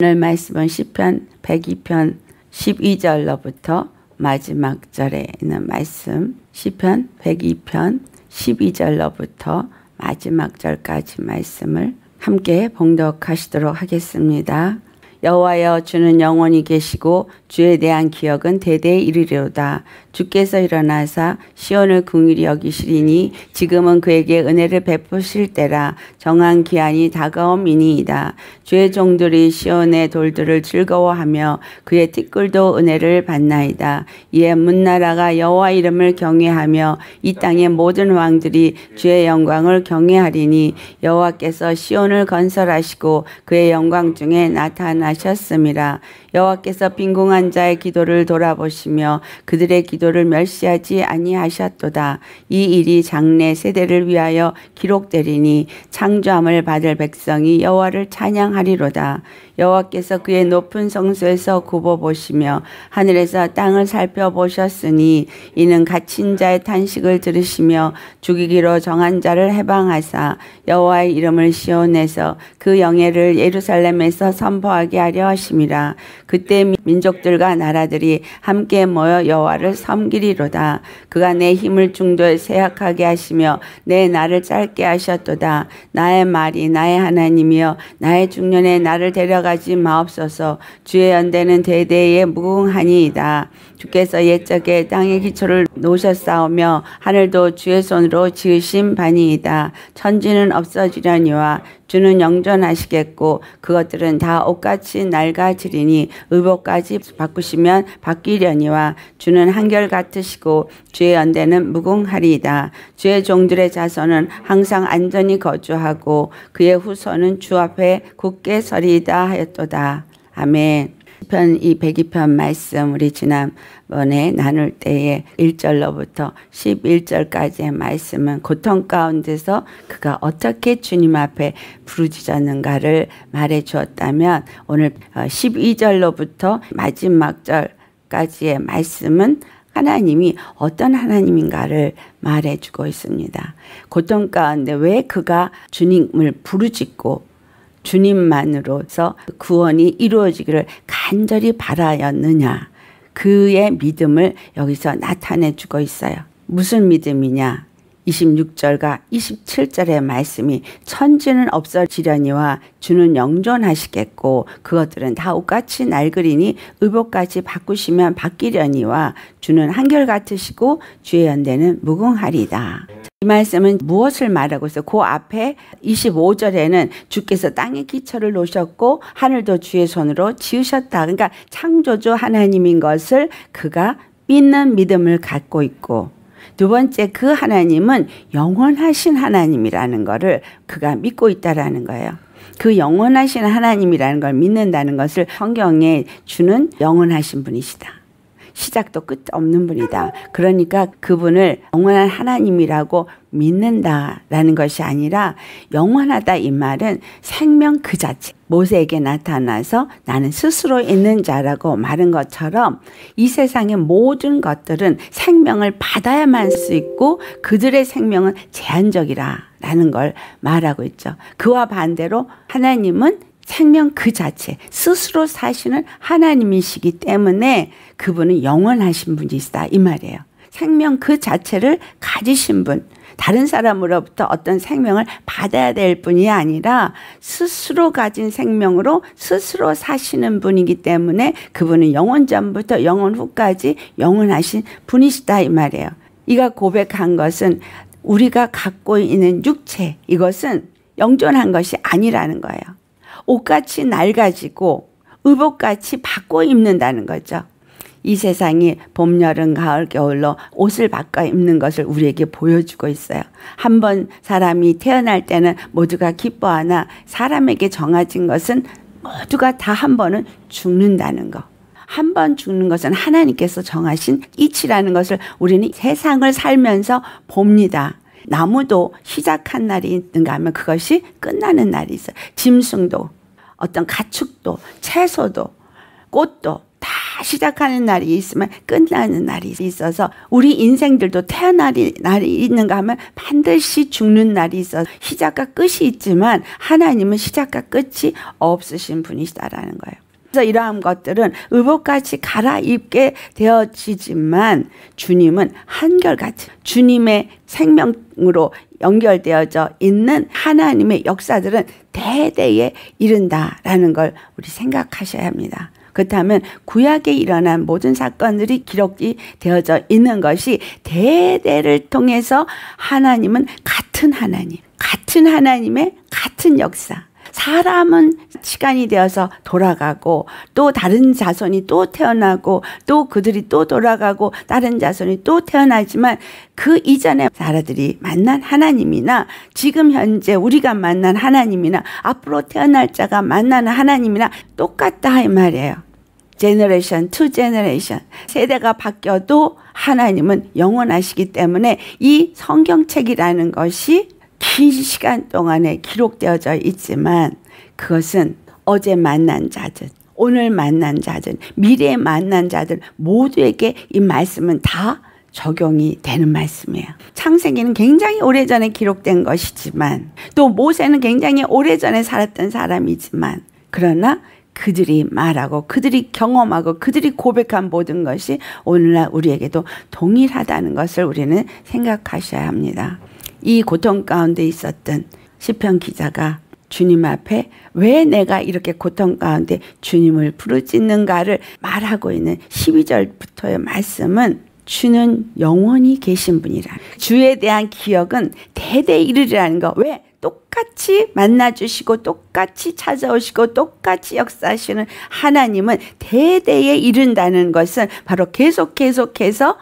오늘 말씀은 시편 102편 12절로부터 마지막 절에 있는 말씀 시편 102편 12절로부터 마지막 절까지 말씀을 함께 봉독하시도록 하겠습니다. 여호와여 주는 영원히 계시고 주에 대한 기억은 대대에 이르리로다. 주께서 일어나사 시온을 궁일히 여기시리니 지금은 그에게 은혜를 베푸실 때라 정한 기한이 다가옴이니이다. 주의 종들이 시온의 돌들을 즐거워하며 그의 티끌도 은혜를 받나이다. 이에 문나라가 여호와 이름을 경외하며 이 땅의 모든 왕들이 주의 영광을 경외하리니 여호와께서 시온을 건설하시고 그의 영광 중에 나타나 하셨습니다. 여호와께서 빈궁한 자의 기도를 돌아보시며 그들의 기도를 멸시하지 아니하셨도다. 이 일이 장래 세대를 위하여 기록되리니 창조함을 받을 백성이 여호와를 찬양하리로다. 여호와께서 그의 높은 성소에서 굽어 보시며 하늘에서 땅을 살펴보셨으니 이는 갇힌 자의 탄식을 들으시며 죽이기로 정한 자를 해방하사 여호와의 이름을 시온에서 그 영예를 예루살렘에서 선포하게 하려 하심이라 그때 민족들과 나라들이 함께 모여 여호와를 섬기리로다. 그가 내 힘을 중도에 세약하게 하시며 내 날을 짧게 하셨도다. 나의 말이 나의 하나님이여 나의 중년에 나를 데려가지 마옵소서. 주의 연대는 대대에 무궁하니이다. 주께서 옛적에 땅의 기초를 놓으셨사오며 하늘도 주의 손으로 지으신 바니이다. 천지는 없어지려니와 주는 영전하시겠고 그것들은 다 옷같이 낡아지리니 의복까지 바꾸시면 바뀌려니와 주는 한결같으시고 주의 연대는 무궁하리이다. 주의 종들의 자손은 항상 안전히 거주하고 그의 후손은 주 앞에 굳게 서리이다 하였도다. 아멘. 편, 이 102편 말씀 우리 지난번에 나눌 때에 1절로부터 11절까지의 말씀은 고통 가운데서 그가 어떻게 주님 앞에 부르짖었는가를 말해 주었다면 오늘 12절로부터 어, 마지막 절까지의 말씀은 하나님이 어떤 하나님인가를 말해주고 있습니다. 고통 가운데 왜 그가 주님을 부르짖고 주님만으로서 구원이 이루어지기를 간절히 바라였느냐. 그의 믿음을 여기서 나타내 주고 있어요. 무슨 믿음이냐? 26절과 27절의 말씀이 천지는 없어지려니와 주는 영존하시겠고 그것들은 다 옷같이 낡으리니 의복같이 바꾸시면 바뀌려니와 주는 한결같으시고 주의 연대는 무궁하리다. 이 말씀은 무엇을 말하고 있어요? 그 앞에 25절에는 주께서 땅에 기초를 놓으셨고 하늘도 주의 손으로 지으셨다. 그러니까 창조주 하나님인 것을 그가 믿는 믿음을 갖고 있고 두 번째 그 하나님은 영원하신 하나님이라는 것을 그가 믿고 있다라는 거예요. 그 영원하신 하나님이라는 걸 믿는다는 것을 성경에 주는 영원하신 분이시다. 시작도 끝 없는 분이다. 그러니까 그분을 영원한 하나님이라고 믿는다라는 것이 아니라 영원하다 이 말은 생명 그 자체 모세에게 나타나서 나는 스스로 있는 자라고 말한 것처럼 이 세상의 모든 것들은 생명을 받아야만 수 있고 그들의 생명은 제한적이라 라는 걸 말하고 있죠. 그와 반대로 하나님은 생명 그 자체, 스스로 사시는 하나님이시기 때문에 그분은 영원하신 분이시다. 이 말이에요. 생명 그 자체를 가지신 분. 다른 사람으로부터 어떤 생명을 받아야 될분이 아니라 스스로 가진 생명으로 스스로 사시는 분이기 때문에 그분은 영원 전부터 영원 후까지 영원하신 분이시다 이 말이에요. 이가 고백한 것은 우리가 갖고 있는 육체 이것은 영존한 것이 아니라는 거예요. 옷같이 낡아지고 의복같이 바꿔 입는다는 거죠. 이 세상이 봄, 여름, 가을, 겨울로 옷을 바꿔 입는 것을 우리에게 보여주고 있어요. 한 번 사람이 태어날 때는 모두가 기뻐하나 사람에게 정해진 것은 모두가 다 한 번은 죽는다는 거. 한 번 죽는 것은 하나님께서 정하신 이치라는 것을 우리는 세상을 살면서 봅니다. 나무도 시작한 날이 있는가 하면 그것이 끝나는 날이 있어요. 짐승도 어떤 가축도 채소도 꽃도 다 시작하는 날이 있으면 끝나는 날이 있어서 우리 인생들도 태어날 날이 있는가 하면 반드시 죽는 날이 있어서 시작과 끝이 있지만 하나님은 시작과 끝이 없으신 분이시다라는 거예요. 그래서 이러한 것들은 의복같이 갈아입게 되어지지만 주님은 한결같이 주님의 생명으로 연결되어져 있는 하나님의 역사들은 대대에 이른다라는 걸 우리 생각하셔야 합니다. 그렇다면 구약에 일어난 모든 사건들이 기록이 되어져 있는 것이 대대를 통해서 하나님은 같은 하나님, 같은 하나님의 같은 역사, 사람은 시간이 되어서 돌아가고 또 다른 자손이 또 태어나고 또 그들이 또 돌아가고 다른 자손이 또 태어나지만 그 이전에 사람들이 만난 하나님이나 지금 현재 우리가 만난 하나님이나 앞으로 태어날 자가 만나는 하나님이나 똑같다 이 말이에요. 제너레이션 투 제너레이션 세대가 바뀌어도 하나님은 영원하시기 때문에 이 성경책이라는 것이 긴 시간 동안에 기록되어져 있지만 그것은 어제 만난 자들, 오늘 만난 자들, 미래에 만난 자들 모두에게 이 말씀은 다 적용이 되는 말씀이에요. 창세기는 굉장히 오래전에 기록된 것이지만 또 모세는 굉장히 오래전에 살았던 사람이지만 그러나 그들이 말하고 그들이 경험하고 그들이 고백한 모든 것이 오늘날 우리에게도 동일하다는 것을 우리는 생각하셔야 합니다. 이 고통 가운데 있었던 시편 기자가 주님 앞에 왜 내가 이렇게 고통 가운데 주님을 부르짖는가를 말하고 있는 12절부터의 말씀은 주는 영원히 계신 분이라. 주에 대한 기억은 대대 이르리라는 거. 왜? 똑같이 만나주시고 똑같이 찾아오시고 똑같이 역사하시는 하나님은 대대에 이른다는 것은 바로 계속 계속해서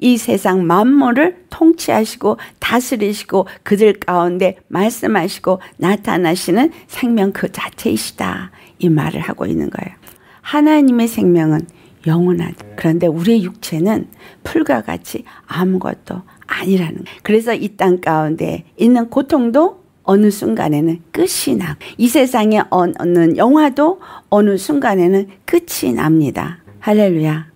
이 세상 만물을 통치하시고 다스리시고 그들 가운데 말씀하시고 나타나시는 생명 그 자체이시다. 이 말을 하고 있는 거예요. 하나님의 생명은 영원하다. 그런데 우리의 육체는 풀과 같이 아무것도 아니라는 거예요. 그래서 이 땅 가운데 있는 고통도 어느 순간에는 끝이 나. 이 세상에 얻는 영화도 어느 순간에는 끝이 납니다. 할렐루야.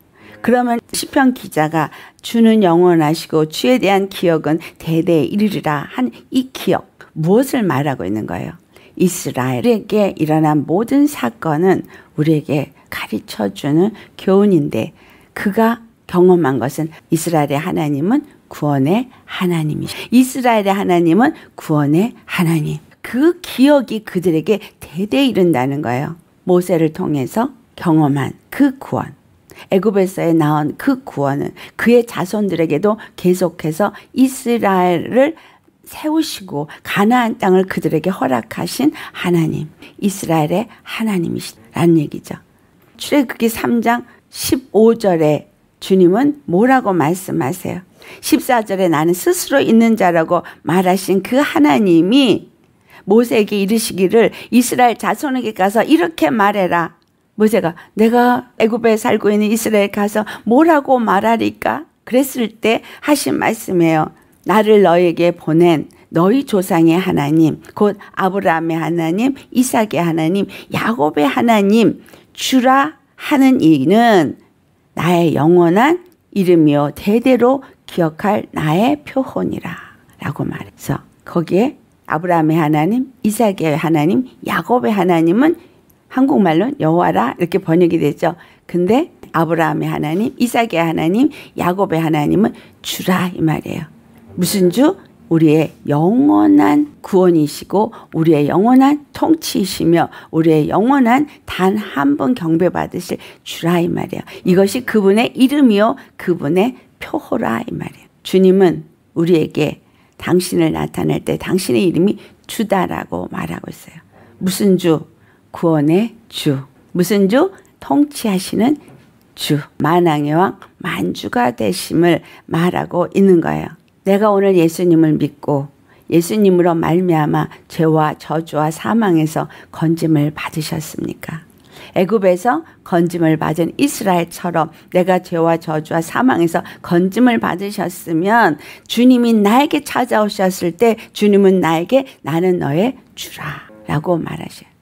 그러면 시편 기자가 주는 영원하시고 주에 대한 기억은 대대에 이르리라 한 이 기억 무엇을 말하고 있는 거예요? 이스라엘에게 일어난 모든 사건은 우리에게 가르쳐 주는 교훈인데 그가 경험한 것은 이스라엘의 하나님은 구원의 하나님이시. 이스라엘의 하나님은 구원의 하나님. 그 기억이 그들에게 대대 이른다는 거예요. 모세를 통해서 경험한 그 구원. 애굽에서에 나온 그 구원은 그의 자손들에게도 계속해서 이스라엘을 세우시고 가나안 땅을 그들에게 허락하신 하나님, 이스라엘의 하나님이시라는 얘기죠. 출애굽기 3장 15절에 주님은 뭐라고 말씀하세요? 14절에 나는 스스로 있는 자라고 말하신 그 하나님이 모세에게 이르시기를 이스라엘 자손에게 가서 이렇게 말해라. 모세가 내가 애굽에 살고 있는 이스라엘 가서 뭐라고 말하리까? 그랬을 때 하신 말씀이에요. 나를 너에게 보낸 너희 조상의 하나님, 곧 아브라함의 하나님, 이삭의 하나님, 야곱의 하나님, 주라 하는 이는 나의 영원한 이름이요 대대로 기억할 나의 표혼이라라고 말해서 거기에 아브라함의 하나님, 이삭의 하나님, 야곱의 하나님은 한국말로는 여호와라 이렇게 번역이 되죠. 근데 아브라함의 하나님, 이삭의 하나님, 야곱의 하나님은 주라 이 말이에요. 무슨 주? 우리의 영원한 구원이시고 우리의 영원한 통치이시며 우리의 영원한 단 한 번 경배 받으실 주라 이 말이에요. 이것이 그분의 이름이요 그분의 표호라 이 말이에요. 주님은 우리에게 당신을 나타낼 때 당신의 이름이 주다라고 말하고 있어요. 무슨 주? 구원의 주. 무슨 주? 통치하시는 주. 만왕의 왕, 만주가 되심을 말하고 있는 거예요. 내가 오늘 예수님을 믿고 예수님으로 말미암아 죄와 저주와 사망에서 건짐을 받으셨습니까? 애굽에서 건짐을 받은 이스라엘처럼 내가 죄와 저주와 사망에서 건짐을 받으셨으면 주님이 나에게 찾아오셨을 때 주님은 나에게 나는 너의 주라라고 말하셔요.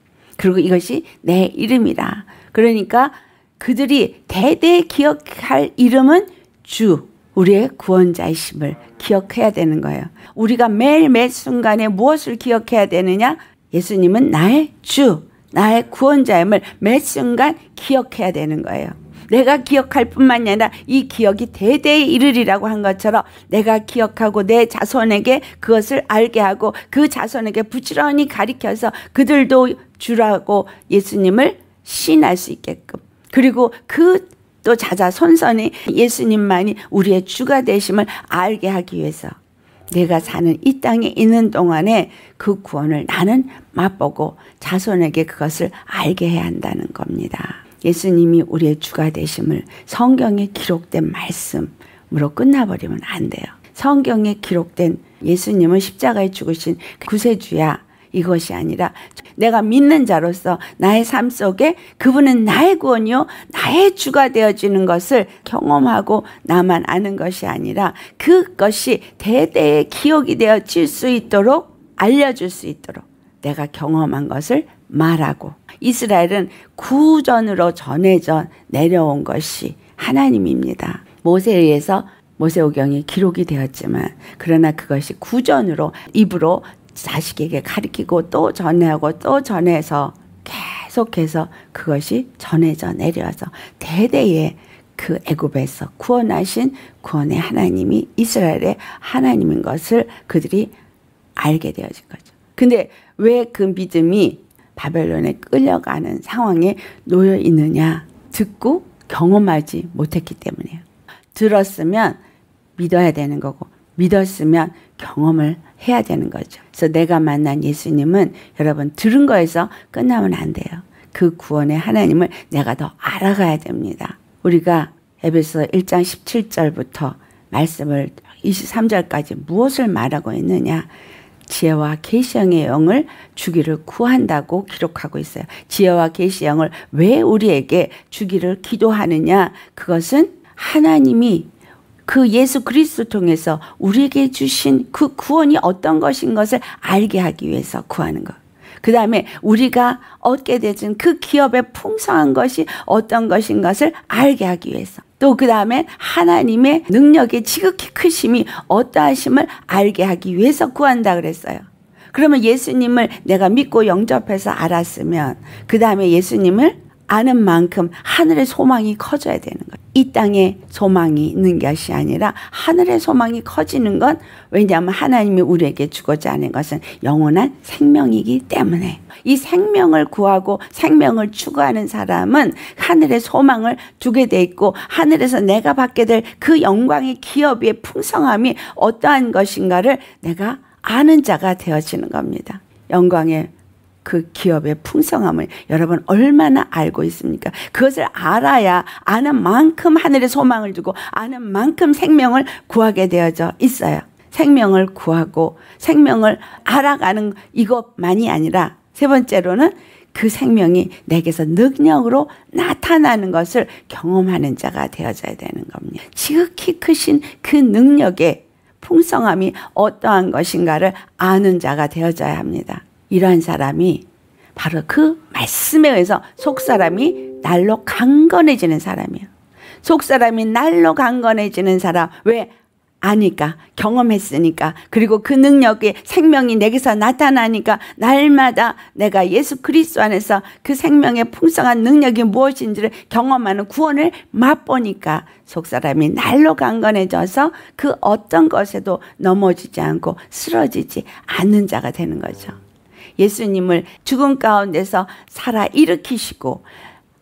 그리고 이것이 내 이름이다. 그러니까 그들이 대대 기억할 이름은 주, 우리의 구원자이심을 기억해야 되는 거예요. 우리가 매일 매 순간에 무엇을 기억해야 되느냐? 예수님은 나의 주, 나의 구원자임을 매 순간 기억해야 되는 거예요. 내가 기억할 뿐만이 아니라 이 기억이 대대에 이르리라고 한 것처럼 내가 기억하고 내 자손에게 그것을 알게 하고 그 자손에게 부지런히 가리켜서 그들도 주라고 예수님을 신할수 있게끔 그리고 그 또 자자 손선이 예수님만이 우리의 주가 되심을 알게 하기 위해서 내가 사는 이 땅에 있는 동안에 그 구원을 나는 맛보고 자손에게 그것을 알게 해야 한다는 겁니다. 예수님이 우리의 주가 되심을 성경에 기록된 말씀으로 끝나버리면 안 돼요. 성경에 기록된 예수님은 십자가에 죽으신 그 구세주야. 이것이 아니라 내가 믿는 자로서 나의 삶 속에 그분은 나의 구원이요 나의 주가 되어지는 것을 경험하고 나만 아는 것이 아니라 그것이 대대의 기억이 되어질 수 있도록 알려줄 수 있도록 내가 경험한 것을 말하고 이스라엘은 구전으로 전해져 내려온 것이 하나님입니다. 모세에 의해서 모세오경이 기록이 되었지만 그러나 그것이 구전으로 입으로 자식에게 가리키고 또 전해하고 또 전해서 계속해서 그것이 전해져 내려와서 대대에 그 애굽에서 구원하신 구원의 하나님이 이스라엘의 하나님인 것을 그들이 알게 되어진 거죠. 근데 왜 그 믿음이 바벨론에 끌려가는 상황에 놓여 있느냐 듣고 경험하지 못했기 때문에요. 들었으면 믿어야 되는 거고 믿었으면 경험을 해야 되는 거죠. 그래서 내가 만난 예수님은 여러분 들은 거에서 끝나면 안 돼요. 그 구원의 하나님을 내가 더 알아가야 됩니다. 우리가 에베소 1장 17절부터 말씀을 23절까지 무엇을 말하고 있느냐? 지혜와 계시형의 영을 주기를 구한다고 기록하고 있어요. 지혜와 계시형을 왜 우리에게 주기를 기도하느냐? 그것은 하나님이 그 예수 그리스도 통해서 우리에게 주신 그 구원이 어떤 것인 것을 알게 하기 위해서 구하는 것. 그 다음에 우리가 얻게 되진 그 기업의 풍성한 것이 어떤 것인 것을 알게 하기 위해서. 또그 다음에 하나님의 능력의 지극히 크심이 어떠하심을 알게 하기 위해서 구한다 그랬어요. 그러면 예수님을 내가 믿고 영접해서 알았으면 그 다음에 예수님을 아는 만큼 하늘의 소망이 커져야 되는 거예요. 이 땅에 소망이 있는 것이 아니라 하늘의 소망이 커지는 건 왜냐하면 하나님이 우리에게 주고자 하는 것은 영원한 생명이기 때문에 이 생명을 구하고 생명을 추구하는 사람은 하늘의 소망을 두게 돼 있고 하늘에서 내가 받게 될 그 영광의 기업의 풍성함이 어떠한 것인가를 내가 아는 자가 되어지는 겁니다. 영광의 그 기업의 풍성함을 여러분 얼마나 알고 있습니까? 그것을 알아야 아는 만큼 하늘의 소망을 주고 아는 만큼 생명을 구하게 되어져 있어요. 생명을 구하고 생명을 알아가는 이것만이 아니라 세 번째로는 그 생명이 내게서 능력으로 나타나는 것을 경험하는 자가 되어져야 되는 겁니다. 지극히 크신 그 능력의 풍성함이 어떠한 것인가를 아는 자가 되어져야 합니다. 이러한 사람이 바로 그 말씀에 의해서 속 사람이 날로 강건해지는 사람이에요. 속 사람이 날로 강건해지는 사람. 왜? 아니까 경험했으니까 그리고 그 능력이 생명이 내게서 나타나니까 날마다 내가 예수 그리스도 안에서 그 생명의 풍성한 능력이 무엇인지를 경험하는 구원을 맛보니까 속사람이 날로 강건해져서 그 어떤 것에도 넘어지지 않고 쓰러지지 않는 자가 되는 거죠. 예수님을 죽음 가운데서 살아 일으키시고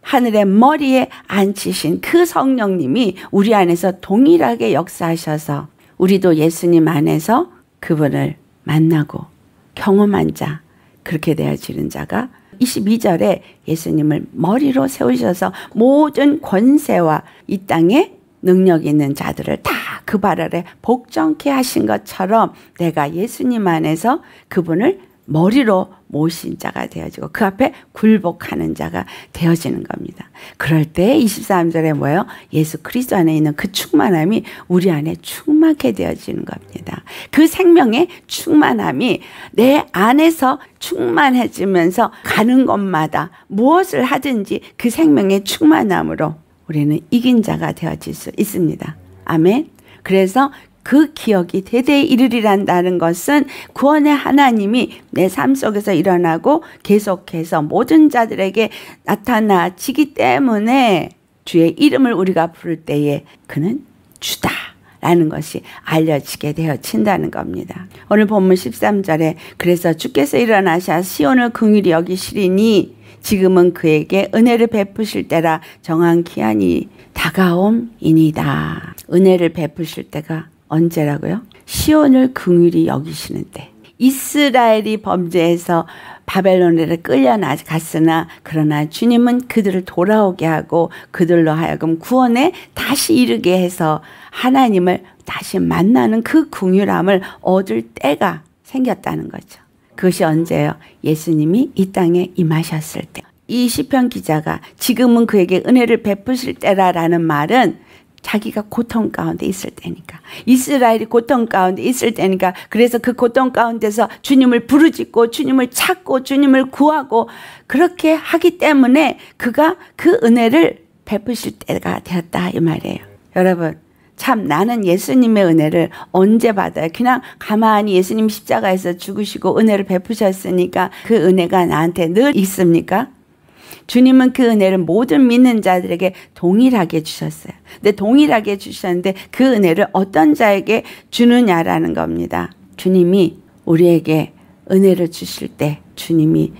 하늘의 머리에 앉히신 그 성령님이 우리 안에서 동일하게 역사하셔서 우리도 예수님 안에서 그분을 만나고 경험한 자 그렇게 되어지는 자가 22절에 예수님을 머리로 세우셔서 모든 권세와 이 땅에 능력 있는 자들을 다 그발 아래 복종케 하신 것처럼 내가 예수님 안에서 그분을 머리로 모신 자가 되어지고 그 앞에 굴복하는 자가 되어지는 겁니다. 그럴 때 23절에 뭐예요? 예수 그리스도 안에 있는 그 충만함이 우리 안에 충만하게 되어지는 겁니다. 그 생명의 충만함이 내 안에서 충만해지면서 가는 것마다 무엇을 하든지 그 생명의 충만함으로 우리는 이긴 자가 되어질 수 있습니다. 아멘. 그래서 그 기억이 대대 에 이르리란다는 것은 구원의 하나님이 내 삶 속에서 일어나고 계속해서 모든 자들에게 나타나지기 때문에 주의 이름을 우리가 부를 때에 그는 주다. 라는 것이 알려지게 되어진다는 겁니다. 오늘 본문 13절에 그래서 주께서 일어나셔 시온을 긍휼히 여기시리니 지금은 그에게 은혜를 베푸실 때라 정한 기한이 다가옴이니다. 은혜를 베푸실 때가 언제라고요? 시온을 긍휼히 여기시는 때. 이스라엘이 범죄해서 바벨론으 끌려나 갔으나 그러나 주님은 그들을 돌아오게 하고 그들로 하여금 구원에 다시 이르게 해서 하나님을 다시 만나는 그 궁유람을 얻을 때가 생겼다는 거죠. 그것이 언제예요? 예수님이 이 땅에 임하셨을 때. 이 시편 기자가 지금은 그에게 은혜를 베푸실 때라라는 말은 자기가 고통 가운데 있을 때니까 이스라엘이 고통 가운데 있을 때니까 그래서 그 고통 가운데서 주님을 부르짖고 주님을 찾고 주님을 구하고 그렇게 하기 때문에 그가 그 은혜를 베푸실 때가 되었다 이 말이에요. 여러분 참 나는 예수님의 은혜를 언제 받아요? 그냥 가만히 예수님 십자가에서 죽으시고 은혜를 베푸셨으니까 그 은혜가 나한테 늘 있습니까? 주님은 그 은혜를 모든 믿는 자들에게 동일하게 주셨어요. 근데 동일하게 주셨는데 그 은혜를 어떤 자에게 주느냐라는 겁니다. 주님이 우리에게 은혜를 주실 때 주님이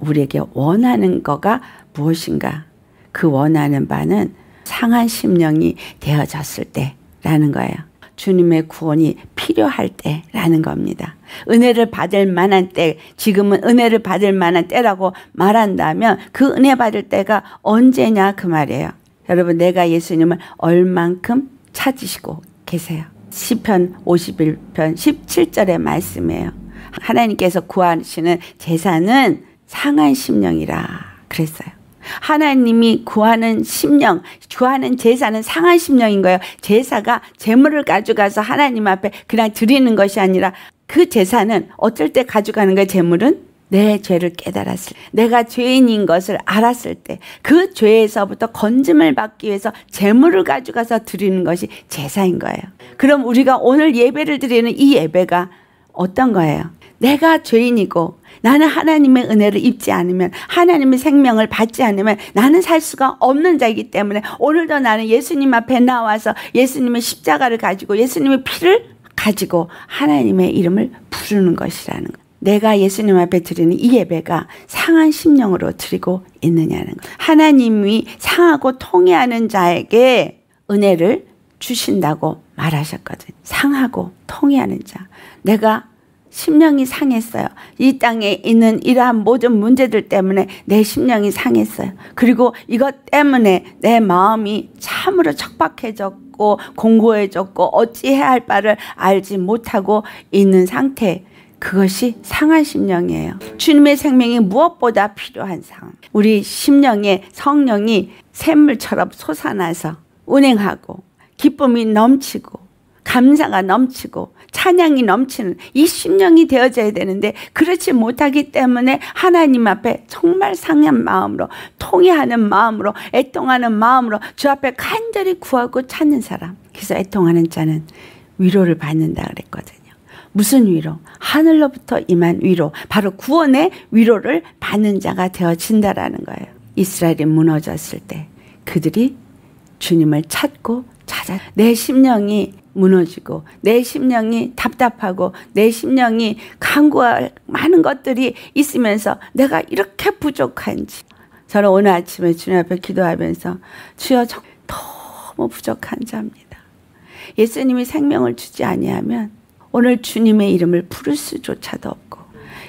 우리에게 원하는 거가 무엇인가? 그 원하는 바는 상한 심령이 되어졌을 때라는 거예요. 주님의 구원이 필요할 때라는 겁니다. 은혜를 받을 만한 때, 지금은 은혜를 받을 만한 때라고 말한다면 그 은혜 받을 때가 언제냐 그 말이에요. 여러분 내가 예수님을 얼만큼 찾으시고 계세요. 1 0편 51편 17절의 말씀이에요. 하나님께서 구하시는 재산은 상한 심령이라 그랬어요. 하나님이 구하는 심령, 구하는 제사는 상한 심령인 거예요. 제사가 재물을 가져가서 하나님 앞에 그냥 드리는 것이 아니라 그 제사는 어쩔 때 가져가는 거예요, 재물은? 내 죄를 깨달았을 때, 내가 죄인인 것을 알았을 때, 그 죄에서부터 건짐을 받기 위해서 재물을 가져가서 드리는 것이 제사인 거예요. 그럼 우리가 오늘 예배를 드리는 이 예배가 어떤 거예요? 내가 죄인이고 나는 하나님의 은혜를 입지 않으면 하나님의 생명을 받지 않으면 나는 살 수가 없는 자이기 때문에 오늘도 나는 예수님 앞에 나와서 예수님의 십자가를 가지고 예수님의 피를 가지고 하나님의 이름을 부르는 것이라는 것. 내가 예수님 앞에 드리는 이 예배가 상한 심령으로 드리고 있느냐는 것. 하나님이 상하고 통해하는 자에게 은혜를 주신다고 말하셨거든. 상하고 통해하는 자. 내가 심령이 상했어요. 이 땅에 있는 이러한 모든 문제들 때문에 내 심령이 상했어요. 그리고 이것 때문에 내 마음이 참으로 척박해졌고 좁고 공고해졌고 어찌해야 할 바를 알지 못하고 있는 상태. 그것이 상한 심령이에요. 주님의 생명이 무엇보다 필요한 삶. 우리 심령에 성령이 샘물처럼 솟아나서 운행하고 기쁨이 넘치고 감사가 넘치고 찬양이 넘치는 이 심령이 되어져야 되는데 그렇지 못하기 때문에 하나님 앞에 정말 상한 마음으로 통해하는 마음으로 애통하는 마음으로 주 앞에 간절히 구하고 찾는 사람. 그래서 애통하는 자는 위로를 받는다 그랬거든요. 무슨 위로? 하늘로부터 임한 위로. 바로 구원의 위로를 받는 자가 되어진다라는 거예요. 이스라엘이 무너졌을 때 그들이 주님을 찾고 찾아 내 심령이 무너지고 내 심령이 답답하고 내 심령이 간구할 많은 것들이 있으면서 내가 이렇게 부족한지 저는 오늘 아침에 주님 앞에 기도하면서 주여 너무 부족한 자입니다. 예수님이 생명을 주지 아니하면 오늘 주님의 이름을 부를 수조차도 없고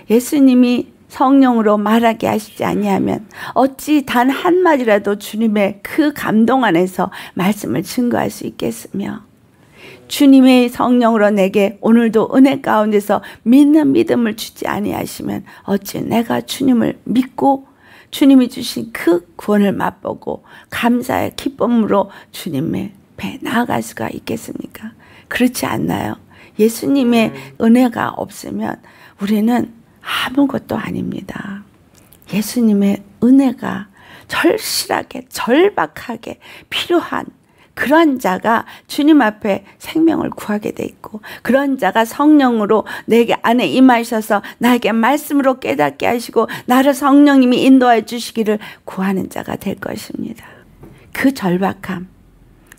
예수님이 성령으로 말하게 하시지 아니하면 어찌 단 한마디라도 주님의 그 감동 안에서 말씀을 증거할 수 있겠으며 주님의 성령으로 내게 오늘도 은혜 가운데서 믿는 믿음을 주지 아니하시면 어찌 내가 주님을 믿고 주님이 주신 그 구원을 맛보고 감사의 기쁨으로 주님의 배 나아갈 수가 있겠습니까? 그렇지 않나요? 예수님의 음. 은혜가 없으면 우리는 아무것도 아닙니다. 예수님의 은혜가 절실하게 절박하게 필요한 그런 자가 주님 앞에 생명을 구하게 돼 있고 그런 자가 성령으로 내게 안에 임하셔서 나에게 말씀으로 깨닫게 하시고 나를 성령님이 인도해 주시기를 구하는 자가 될 것입니다. 그 절박함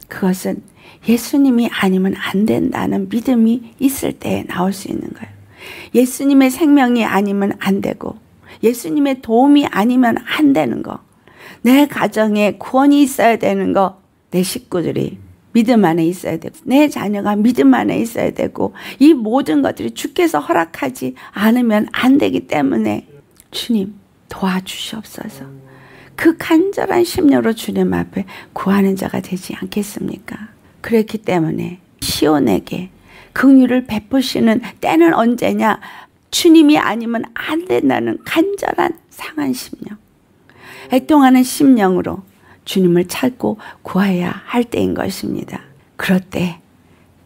그것은 예수님이 아니면 안 된다는 믿음이 있을 때 나올 수 있는 거예요. 예수님의 생명이 아니면 안 되고 예수님의 도움이 아니면 안 되는 거. 내 가정에 구원이 있어야 되는 거. 내 식구들이 믿음 안에 있어야 되고 내 자녀가 믿음 안에 있어야 되고 이 모든 것들이 주께서 허락하지 않으면 안 되기 때문에 주님 도와주시옵소서. 그 간절한 심려로 주님 앞에 구하는 자가 되지 않겠습니까? 그렇기 때문에 시온에게 긍휼을 베푸시는 때는 언제냐? 주님이 아니면 안 된다는 간절한 상한 심령. 애통하는 심령으로 주님을 찾고 구해야 할 때인 것입니다. 그럴 때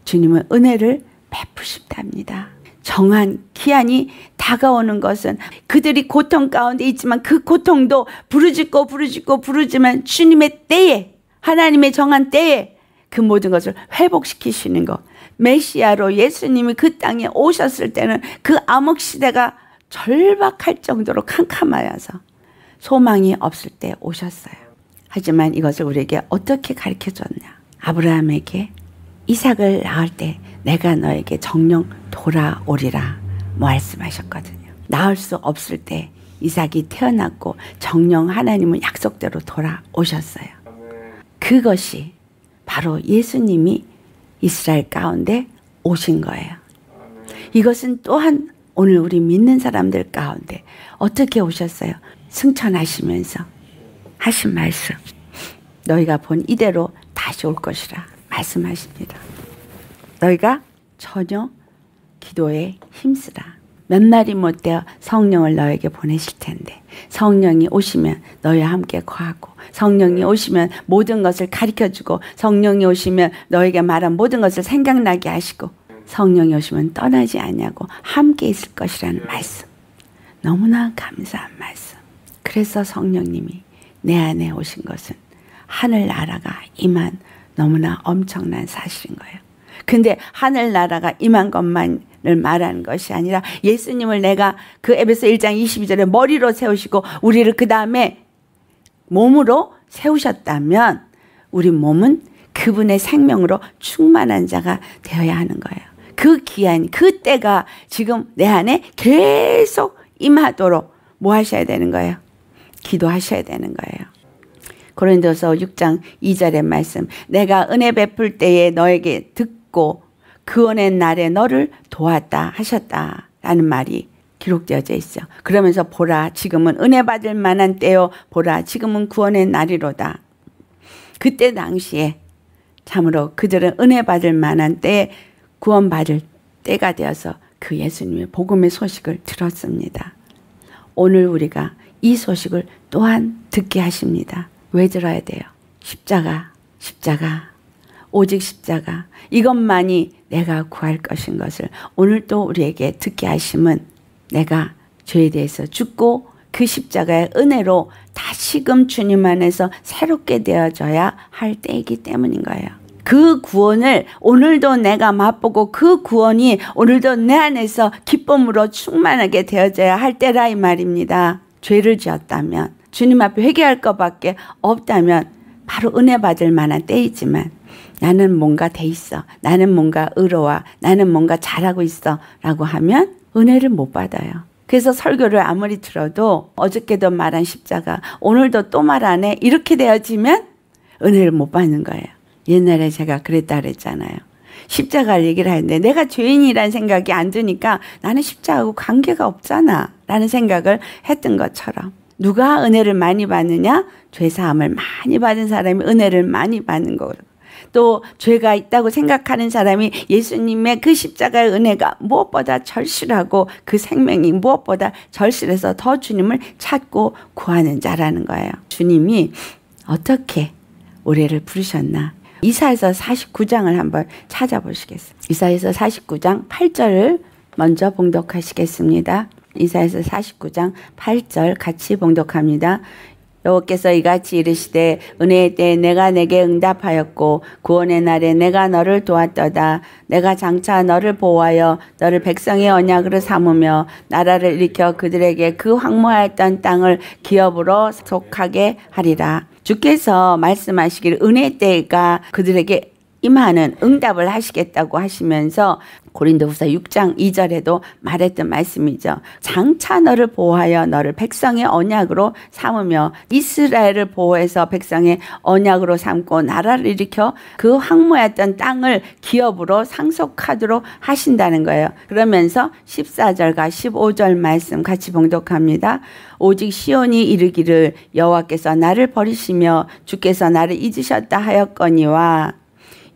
주님은 은혜를 베푸십답니다. 정한 기한이 다가오는 것은 그들이 고통 가운데 있지만 그 고통도 부르짖고 부르짖고 부르지만 주님의 때에 하나님의 정한 때에 그 모든 것을 회복시키시는 것 메시아로 예수님이 그 땅에 오셨을 때는 그 암흑 시대가 절박할 정도로 캄캄하여서 소망이 없을 때 오셨어요. 하지만 이것을 우리에게 어떻게 가르쳐 줬냐? 아브라함에게 이삭을 낳을 때 내가 너에게 정령 돌아오리라 말씀하셨거든요. 낳을 수 없을 때 이삭이 태어났고 정령 하나님은 약속대로 돌아오셨어요. 그것이 바로 예수님이 이스라엘 가운데 오신 거예요. 이것은 또한 오늘 우리 믿는 사람들 가운데 어떻게 오셨어요? 승천하시면서 하신 말씀. 너희가 본 이대로 다시 올 것이라 말씀하십니다. 너희가 전혀 기도에 힘쓰라. 몇 날이 못되어 성령을 너에게 보내실 텐데 성령이 오시면 너희와 함께 거하고 성령이 네. 오시면 모든 것을 가르쳐주고 성령이 오시면 너에게 말한 모든 것을 생각나게 하시고 성령이 오시면 떠나지 않냐고 함께 있을 것이라는 예. 말씀 너무나 감사한 말씀 그래서 성령님이 내 안에 오신 것은 하늘나라가 임한 너무나 엄청난 사실인 거예요 근데 하늘나라가 임한 것만 하나님을 말하는 것이 아니라 예수님을 내가 그 에베소 1장 22절에 머리로 세우시고 우리를 그 다음에 몸으로 세우셨다면 우리 몸은 그분의 생명으로 충만한 자가 되어야 하는 거예요. 그 기한, 그 때가 지금 내 안에 계속 임하도록 뭐 하셔야 되는 거예요? 기도하셔야 되는 거예요. 고린도서 6장 2절의 말씀. 내가 은혜 베풀 때에 너에게 듣고 그원의 날에 너를 도왔다 하셨다라는 말이 기록되어져 있어. 그러면서 보라 지금은 은혜 받을 만한 때요. 보라 지금은 구원의 그 날이로다. 그때 당시에 참으로 그들은 은혜 받을 만한 때에 구원받을 때가 되어서 그 예수님의 복음의 소식을 들었습니다. 오늘 우리가 이 소식을 또한 듣게 하십니다. 왜 들어야 돼요? 십자가, 십자가, 오직 십자가. 이것만이 내가 구할 것인 것을 오늘도 우리에게 듣게 하심은 내가 죄에 대해서 죽고 그 십자가의 은혜로 다시금 주님 안에서 새롭게 되어져야 할 때이기 때문인 거예요. 그 구원을 오늘도 내가 맛보고 그 구원이 오늘도 내 안에서 기쁨으로 충만하게 되어져야 할 때라 이 말입니다. 죄를 지었다면 주님 앞에 회개할 것밖에 없다면 바로 은혜 받을 만한 때이지만 나는 뭔가 돼 있어. 나는 뭔가 의로워. 나는 뭔가 잘하고 있어. 라고 하면 은혜를 못 받아요. 그래서 설교를 아무리 들어도 어저께도 말한 십자가, 오늘도 또 말 안해 이렇게 되어지면 은혜를 못 받는 거예요. 옛날에 제가 그랬다 그랬잖아요. 십자가를 얘기를 하는데 내가 죄인이라는 생각이 안 드니까 나는 십자하고 관계가 없잖아. 라는 생각을 했던 것처럼. 누가 은혜를 많이 받느냐? 죄사함을 많이 받은 사람이 은혜를 많이 받는 거거든요 또 죄가 있다고 생각하는 사람이 예수님의 그 십자가의 은혜가 무엇보다 절실하고 그 생명이 무엇보다 절실해서 더 주님을 찾고 구하는 자라는 거예요. 주님이 어떻게 올해를 부르셨나? 이사에서 49장을 한번 찾아보시겠어요. 이사에서 49장 8절을 먼저 봉독하시겠습니다. 이사에서 49장 8절 같이 봉독합니다. 여호께서 이같이 이르시되 은혜의 때에 내가 내게 응답하였고 구원의 날에 내가 너를 도왔더다. 내가 장차 너를 보호하여 너를 백성의 언약으로 삼으며 나라를 일으켜 그들에게 그 황무하였던 땅을 기업으로 속하게 하리라. 주께서 말씀하시기를 은혜 때가 그들에게 임하는 응답을 하시겠다고 하시면서 고린도후서 6장 2절에도 말했던 말씀이죠. 장차 너를 보호하여 너를 백성의 언약으로 삼으며 이스라엘을 보호해서 백성의 언약으로 삼고 나라를 일으켜 그 황무했던 땅을 기업으로 상속하도록 하신다는 거예요. 그러면서 14절과 15절 말씀 같이 봉독합니다. 오직 시온이 이르기를 여호와께서 나를 버리시며 주께서 나를 잊으셨다 하였거니와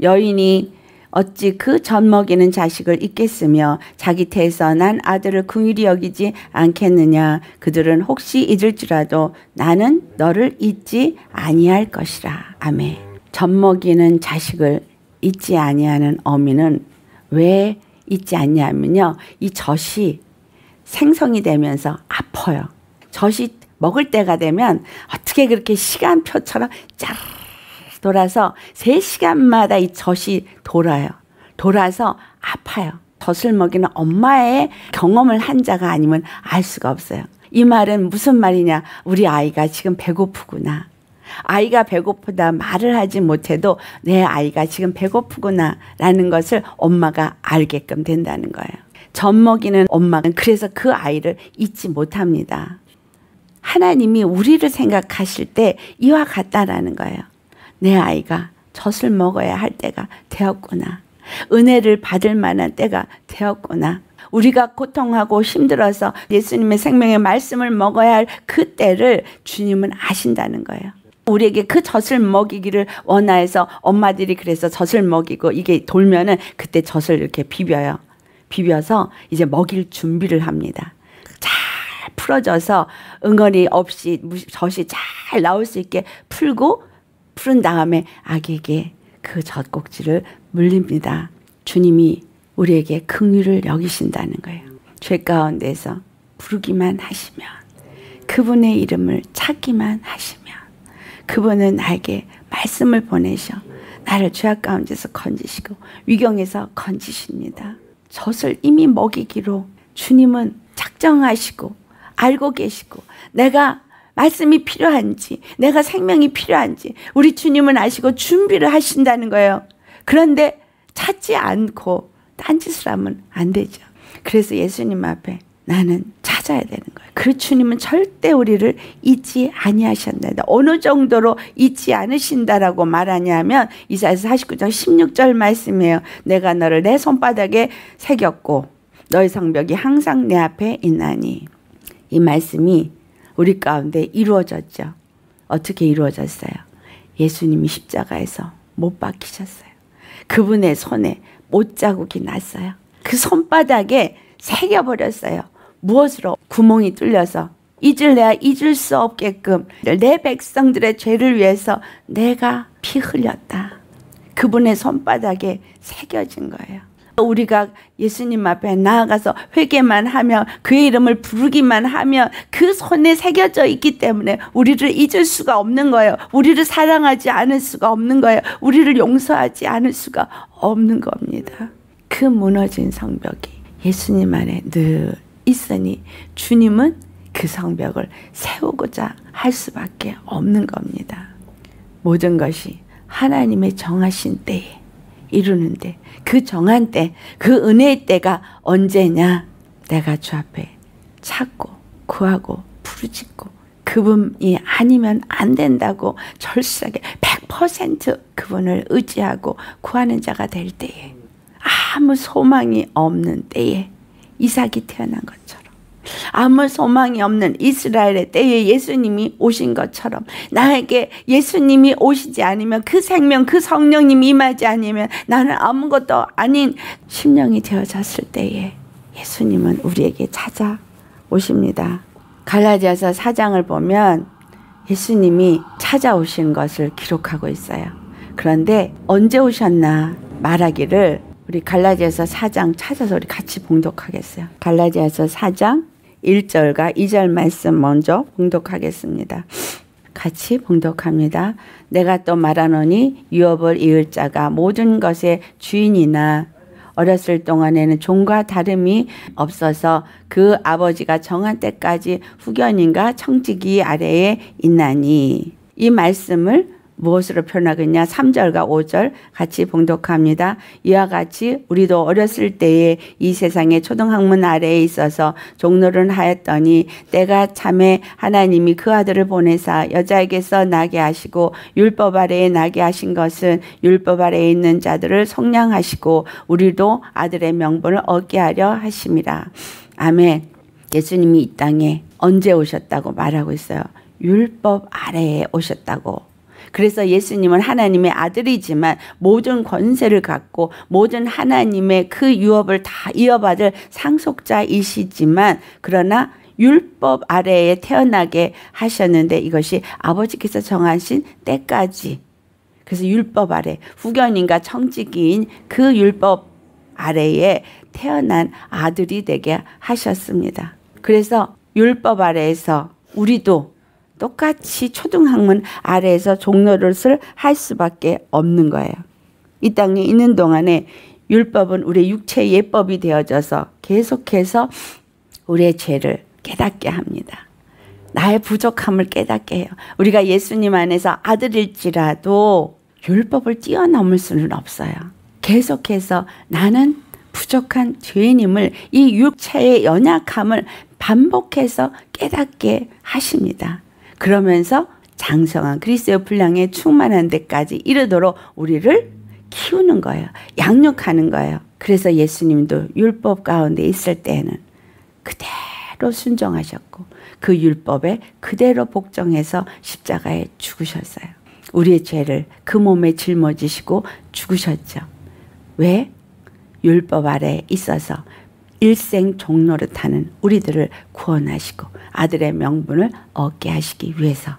여인이 어찌 그 젖먹이는 자식을 잊겠으며 자기 태에서 난 아들을 궁일이 여기지 않겠느냐 그들은 혹시 잊을지라도 나는 너를 잊지 아니할 것이라 아멘 젖먹이는 자식을 잊지 아니하는 어미는 왜 잊지 않냐면요 이 젖이 생성이 되면서 아퍼요 젖이 먹을 때가 되면 어떻게 그렇게 시간표처럼 짜르르 돌아서 3시간마다 이 젖이 돌아요. 돌아서 아파요. 젖을 먹이는 엄마의 경험을 한 자가 아니면 알 수가 없어요. 이 말은 무슨 말이냐? 우리 아이가 지금 배고프구나. 아이가 배고프다 말을 하지 못해도 내 아이가 지금 배고프구나 라는 것을 엄마가 알게끔 된다는 거예요. 젖 먹이는 엄마는 그래서 그 아이를 잊지 못합니다. 하나님이 우리를 생각하실 때 이와 같다라는 거예요. 내 아이가 젖을 먹어야 할 때가 되었구나. 은혜를 받을 만한 때가 되었구나. 우리가 고통하고 힘들어서 예수님의 생명의 말씀을 먹어야 할 그 때를 주님은 아신다는 거예요. 우리에게 그 젖을 먹이기를 원하여서 엄마들이 그래서 젖을 먹이고 이게 돌면은 그때 젖을 이렇게 비벼요. 비벼서 이제 먹일 준비를 합니다. 잘 풀어져서 응어리 없이 젖이 잘 나올 수 있게 풀고 푸른 다음에 악에게 그 젖꼭지를 물립니다. 주님이 우리에게 긍휼을 여기신다는 거예요. 죄 가운데서 부르기만 하시면 그분의 이름을 찾기만 하시면 그분은 나에게 말씀을 보내셔 나를 죄악 가운데서 건지시고 위경에서 건지십니다. 젖을 이미 먹이기로 주님은 작정하시고 알고 계시고 내가 말씀이 필요한지, 내가 생명이 필요한지, 우리 주님은 아시고 준비를 하신다는 거예요. 그런데 찾지 않고 딴짓을 하면 안 되죠. 그래서 예수님 앞에 나는 찾아야 되는 거예요. 그 주님은 절대 우리를 잊지 아니하셨나이다. 어느 정도로 잊지 않으신다라고 말하냐면 이사야서 49장 16절 말씀이에요. 내가 너를 내 손바닥에 새겼고 너의 성벽이 항상 내 앞에 있나니. 이 말씀이 우리 가운데 이루어졌죠. 어떻게 이루어졌어요? 예수님이 십자가에서 못 박히셨어요. 그분의 손에 못 자국이 났어요. 그 손바닥에 새겨버렸어요. 무엇으로? 구멍이 뚫려서 잊을 내야 잊을 수 없게끔 내 백성들의 죄를 위해서 내가 피 흘렸다. 그분의 손바닥에 새겨진 거예요. 우리가 예수님 앞에 나아가서 회개만 하며 그의 이름을 부르기만 하면 그 손에 새겨져 있기 때문에 우리를 잊을 수가 없는 거예요. 우리를 사랑하지 않을 수가 없는 거예요. 우리를 용서하지 않을 수가 없는 겁니다. 그 무너진 성벽이 예수님 안에 늘 있으니 주님은 그 성벽을 세우고자 할 수밖에 없는 겁니다. 모든 것이 하나님의 정하신 때에 이루는데 그 정한 때, 그 은혜의 때가 언제냐? 내가 주 앞에 찾고 구하고 부르짖고 그분이 아니면 안 된다고 절실하게 100% 그분을 의지하고 구하는 자가 될 때에 아무 소망이 없는 때에 이삭이 태어난 것처럼 아무 소망이 없는 이스라엘의 때에 예수님이 오신 것처럼 나에게 예수님이 오시지 않으면 그 생명 그 성령님이 임하지 않으면 나는 아무것도 아닌 심령이 되어졌을 때에 예수님은 우리에게 찾아오십니다. 갈라디아서 4장을 보면 예수님이 찾아오신 것을 기록하고 있어요. 그런데 언제 오셨나 말하기를 우리 갈라디아서 4장 찾아서 우리 같이 봉독하겠어요. 갈라디아서 4장 1절과 2절 말씀 먼저 봉독하겠습니다. 같이 봉독합니다. 내가 또 말하노니 유업을 이을 자가 모든 것의 주인이나 어렸을 동안에는 종과 다름이 없어서 그 아버지가 정한 때까지 후견인과 청지기 아래에 있나니 이 말씀을 무엇으로 표현하겠냐? 3절과 5절 같이 봉독합니다. 이와 같이 우리도 어렸을 때에 이 세상의 초등학문 아래에 있어서 종로를 하였더니 때가 참에 하나님이 그 아들을 보내사 여자에게서 나게 하시고 율법 아래에 나게 하신 것은 율법 아래에 있는 자들을 속량하시고 우리도 아들의 명분을 얻게 하려 하심이라. 아멘. 예수님이 이 땅에 언제 오셨다고 말하고 있어요. 율법 아래에 오셨다고 그래서 예수님은 하나님의 아들이지만 모든 권세를 갖고 모든 하나님의 그 유업을 다 이어받을 상속자이시지만 그러나 율법 아래에 태어나게 하셨는데 이것이 아버지께서 정하신 때까지 그래서 율법 아래 후견인과 청지기인 그 율법 아래에 태어난 아들이 되게 하셨습니다. 그래서 율법 아래에서 우리도 똑같이 초등학문 아래에서 종로릇을할 수밖에 없는 거예요. 이 땅에 있는 동안에 율법은 우리 육체의 예법이 되어져서 계속해서 우리의 죄를 깨닫게 합니다. 나의 부족함을 깨닫게 해요. 우리가 예수님 안에서 아들일지라도 율법을 뛰어넘을 수는 없어요. 계속해서 나는 부족한 죄인임을 이 육체의 연약함을 반복해서 깨닫게 하십니다. 그러면서 장성한 그리스의 분량에 충만한 데까지 이르도록 우리를 키우는 거예요. 양육하는 거예요. 그래서 예수님도 율법 가운데 있을 때는 그대로 순종하셨고 그 율법에 그대로 복종해서 십자가에 죽으셨어요. 우리의 죄를 그 몸에 짊어지시고 죽으셨죠. 왜? 율법 아래 있어서 일생 종로를타는 우리들을 구원하시고 아들의 명분을 얻게 하시기 위해서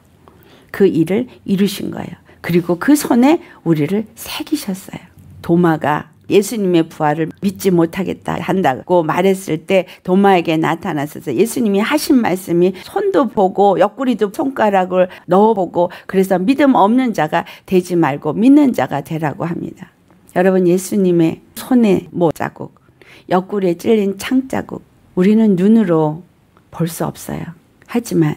그 일을 이루신 거예요. 그리고 그 손에 우리를 새기셨어요. 도마가 예수님의 부활을 믿지 못하겠다 한다고 말했을 때 도마에게 나타났어서 예수님이 하신 말씀이 손도 보고 옆구리도 손가락을 넣어보고 그래서 믿음 없는 자가 되지 말고 믿는 자가 되라고 합니다. 여러분 예수님의 손에 모 뭐 자국 옆구리에 찔린 창자국 우리는 눈으로 볼 수 없어요. 하지만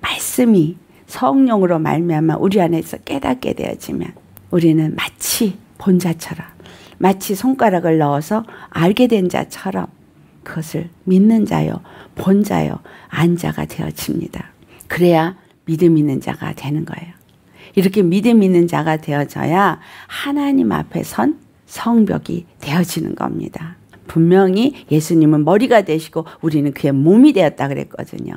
말씀이 성령으로 말미암아 우리 안에서 깨닫게 되어지면 우리는 마치 본 자처럼 마치 손가락을 넣어서 알게 된 자처럼 그것을 믿는 자요 본 자요 안 자가 되어집니다. 그래야 믿음 있는 자가 되는 거예요. 이렇게 믿음 있는 자가 되어져야 하나님 앞에 선 성벽이 되어지는 겁니다. 분명히 예수님은 머리가 되시고 우리는 그의 몸이 되었다 그랬거든요.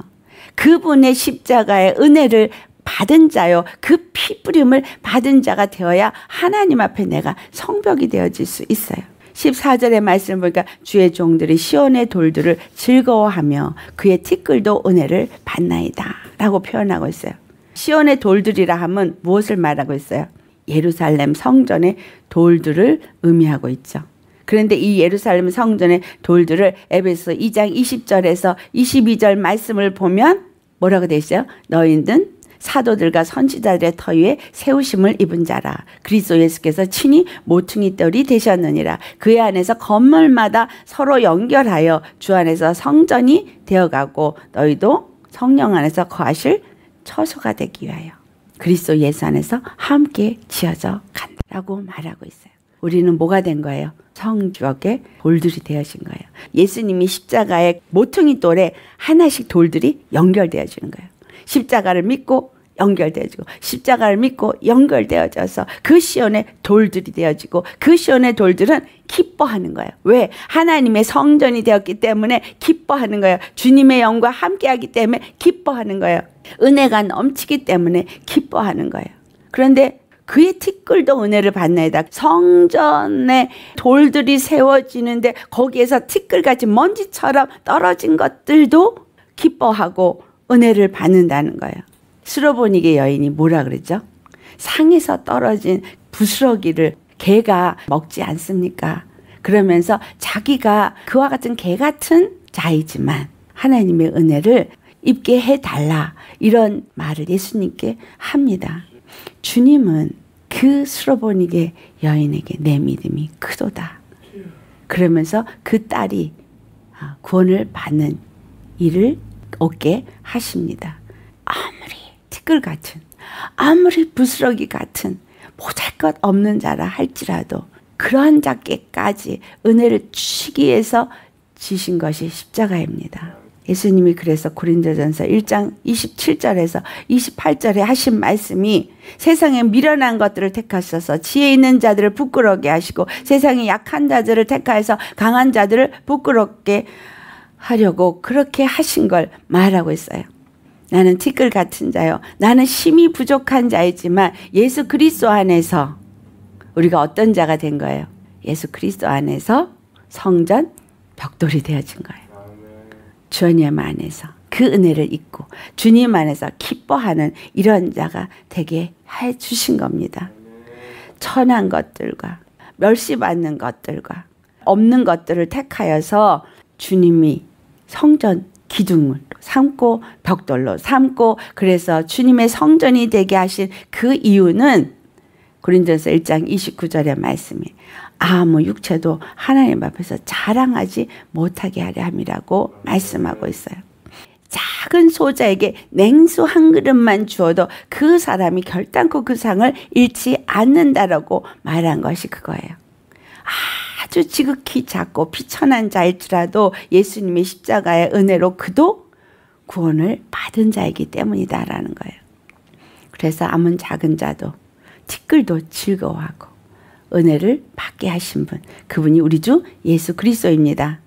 그분의 십자가의 은혜를 받은 자요. 그 피뿌림을 받은 자가 되어야 하나님 앞에 내가 성벽이 되어질 수 있어요. 14절의 말씀 보니까 주의 종들이 시온의 돌들을 즐거워하며 그의 티끌도 은혜를 받나이다. 라고 표현하고 있어요. 시온의 돌들이라 함은 무엇을 말하고 있어요? 예루살렘 성전의 돌들을 의미하고 있죠. 그런데 이 예루살렘 성전의 돌들을 에베소 2장 20절에서 22절 말씀을 보면 뭐라고 되어 있어요? 너희는 사도들과 선지자들의 터위에 세우심을 입은 자라. 그리스도 예수께서 친히 모퉁이 떨이 되셨느니라. 그의 안에서 건물마다 서로 연결하여 주 안에서 성전이 되어가고 너희도 성령 안에서 거하실 처소가 되기 위하여 그리스도 예수 안에서 함께 지어져 간다라고 말하고 있어요. 우리는 뭐가 된 거예요? 성벽의 돌들이 되어진 거예요. 예수님이 십자가의 모퉁이 돌에 하나씩 돌들이 연결되어지는 거예요. 십자가를 믿고 연결되어지고 십자가를 믿고 연결되어져서 그 시온의 돌들이 되어지고 그 시온의 돌들은 기뻐하는 거예요. 왜? 하나님의 성전이 되었기 때문에 기뻐하는 거예요. 주님의 영과 함께하기 때문에 기뻐하는 거예요. 은혜가 넘치기 때문에 기뻐하는 거예요. 그런데 그의 티끌도 은혜를 받나이다. 성전에 돌들이 세워지는데 거기에서 티끌같이 먼지처럼 떨어진 것들도 기뻐하고 은혜를 받는다는 거예요. 스로보니게 여인이 뭐라 그랬죠? 상에서 떨어진 부스러기를 개가 먹지 않습니까? 그러면서 자기가 그와 같은 개 같은 자이지만 하나님의 은혜를 입게 해달라. 이런 말을 예수님께 합니다. 주님은 그 수로보니게 여인에게 내 믿음이 크도다. 그러면서 그 딸이 아, 구원을 받는 일을 얻게 하십니다. 아무리 티끌 같은, 아무리 부스러기 같은 보잘것 없는 자라 할지라도 그러한 자께까지 은혜를 주시기 위해서 지신 것이 십자가입니다. 예수님이 그래서 고린도전서 1장 27절에서 28절에 하신 말씀이 세상에 미련한 것들을 택하셔서 지혜 있는 자들을 부끄럽게 하시고 세상에 약한 자들을 택하여서 강한 자들을 부끄럽게 하려고 그렇게 하신 걸 말하고 있어요. 나는 티끌 같은 자요. 나는 힘이 부족한 자이지만 예수 그리스도 안에서 우리가 어떤 자가 된 거예요? 예수 그리스도 안에서 성전 벽돌이 되어진 거예요. 주님 안에서 그 은혜를 잊고 주님 안에서 기뻐하는 이런 자가 되게 해 주신 겁니다. 천한 것들과 멸시받는 것들과 없는 것들을 택하여서 주님이 성전 기둥을 삼고 벽돌로 삼고 그래서 주님의 성전이 되게 하신 그 이유는 고린도서 1장 29절의 말씀이 아, 무 뭐 육체도 하나님 앞에서 자랑하지 못하게 하려 함이라고 말씀하고 있어요. 작은 소자에게 냉수 한 그릇만 주어도 그 사람이 결단코 그 상을 잃지 않는다라고 말한 것이 그거예요. 아주 지극히 작고 피천한 자일지라도 예수님의 십자가의 은혜로 그도 구원을 받은 자이기 때문이다라는 거예요. 그래서 아무 작은 자도 티끌도 즐거워하고 은혜를 받게 하신 분 그분이 우리 주 예수 그리스도입니다.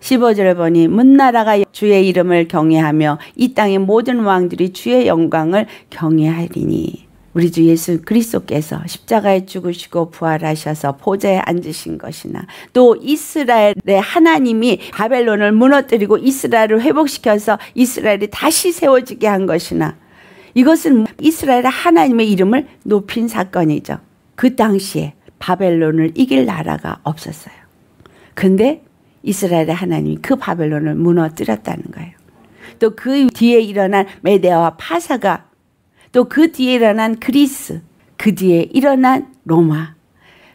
15절에 보니 문나라가 주의 이름을 경외하며 이 땅의 모든 왕들이 주의 영광을 경외하리니 우리 주 예수 그리스도께서 십자가에 죽으시고 부활하셔서 보좌에 앉으신 것이나 또 이스라엘의 하나님이 바벨론을 무너뜨리고 이스라엘을 회복시켜서 이스라엘이 다시 세워지게 한 것이나 이것은 이스라엘 하나님의 이름을 높인 사건이죠. 그 당시에 바벨론을 이길 나라가 없었어요. 근데 이스라엘의 하나님이 그 바벨론을 무너뜨렸다는 거예요. 또 그 뒤에 일어난 메데아와 파사가 또 그 뒤에 일어난 그리스, 그 뒤에 일어난 로마,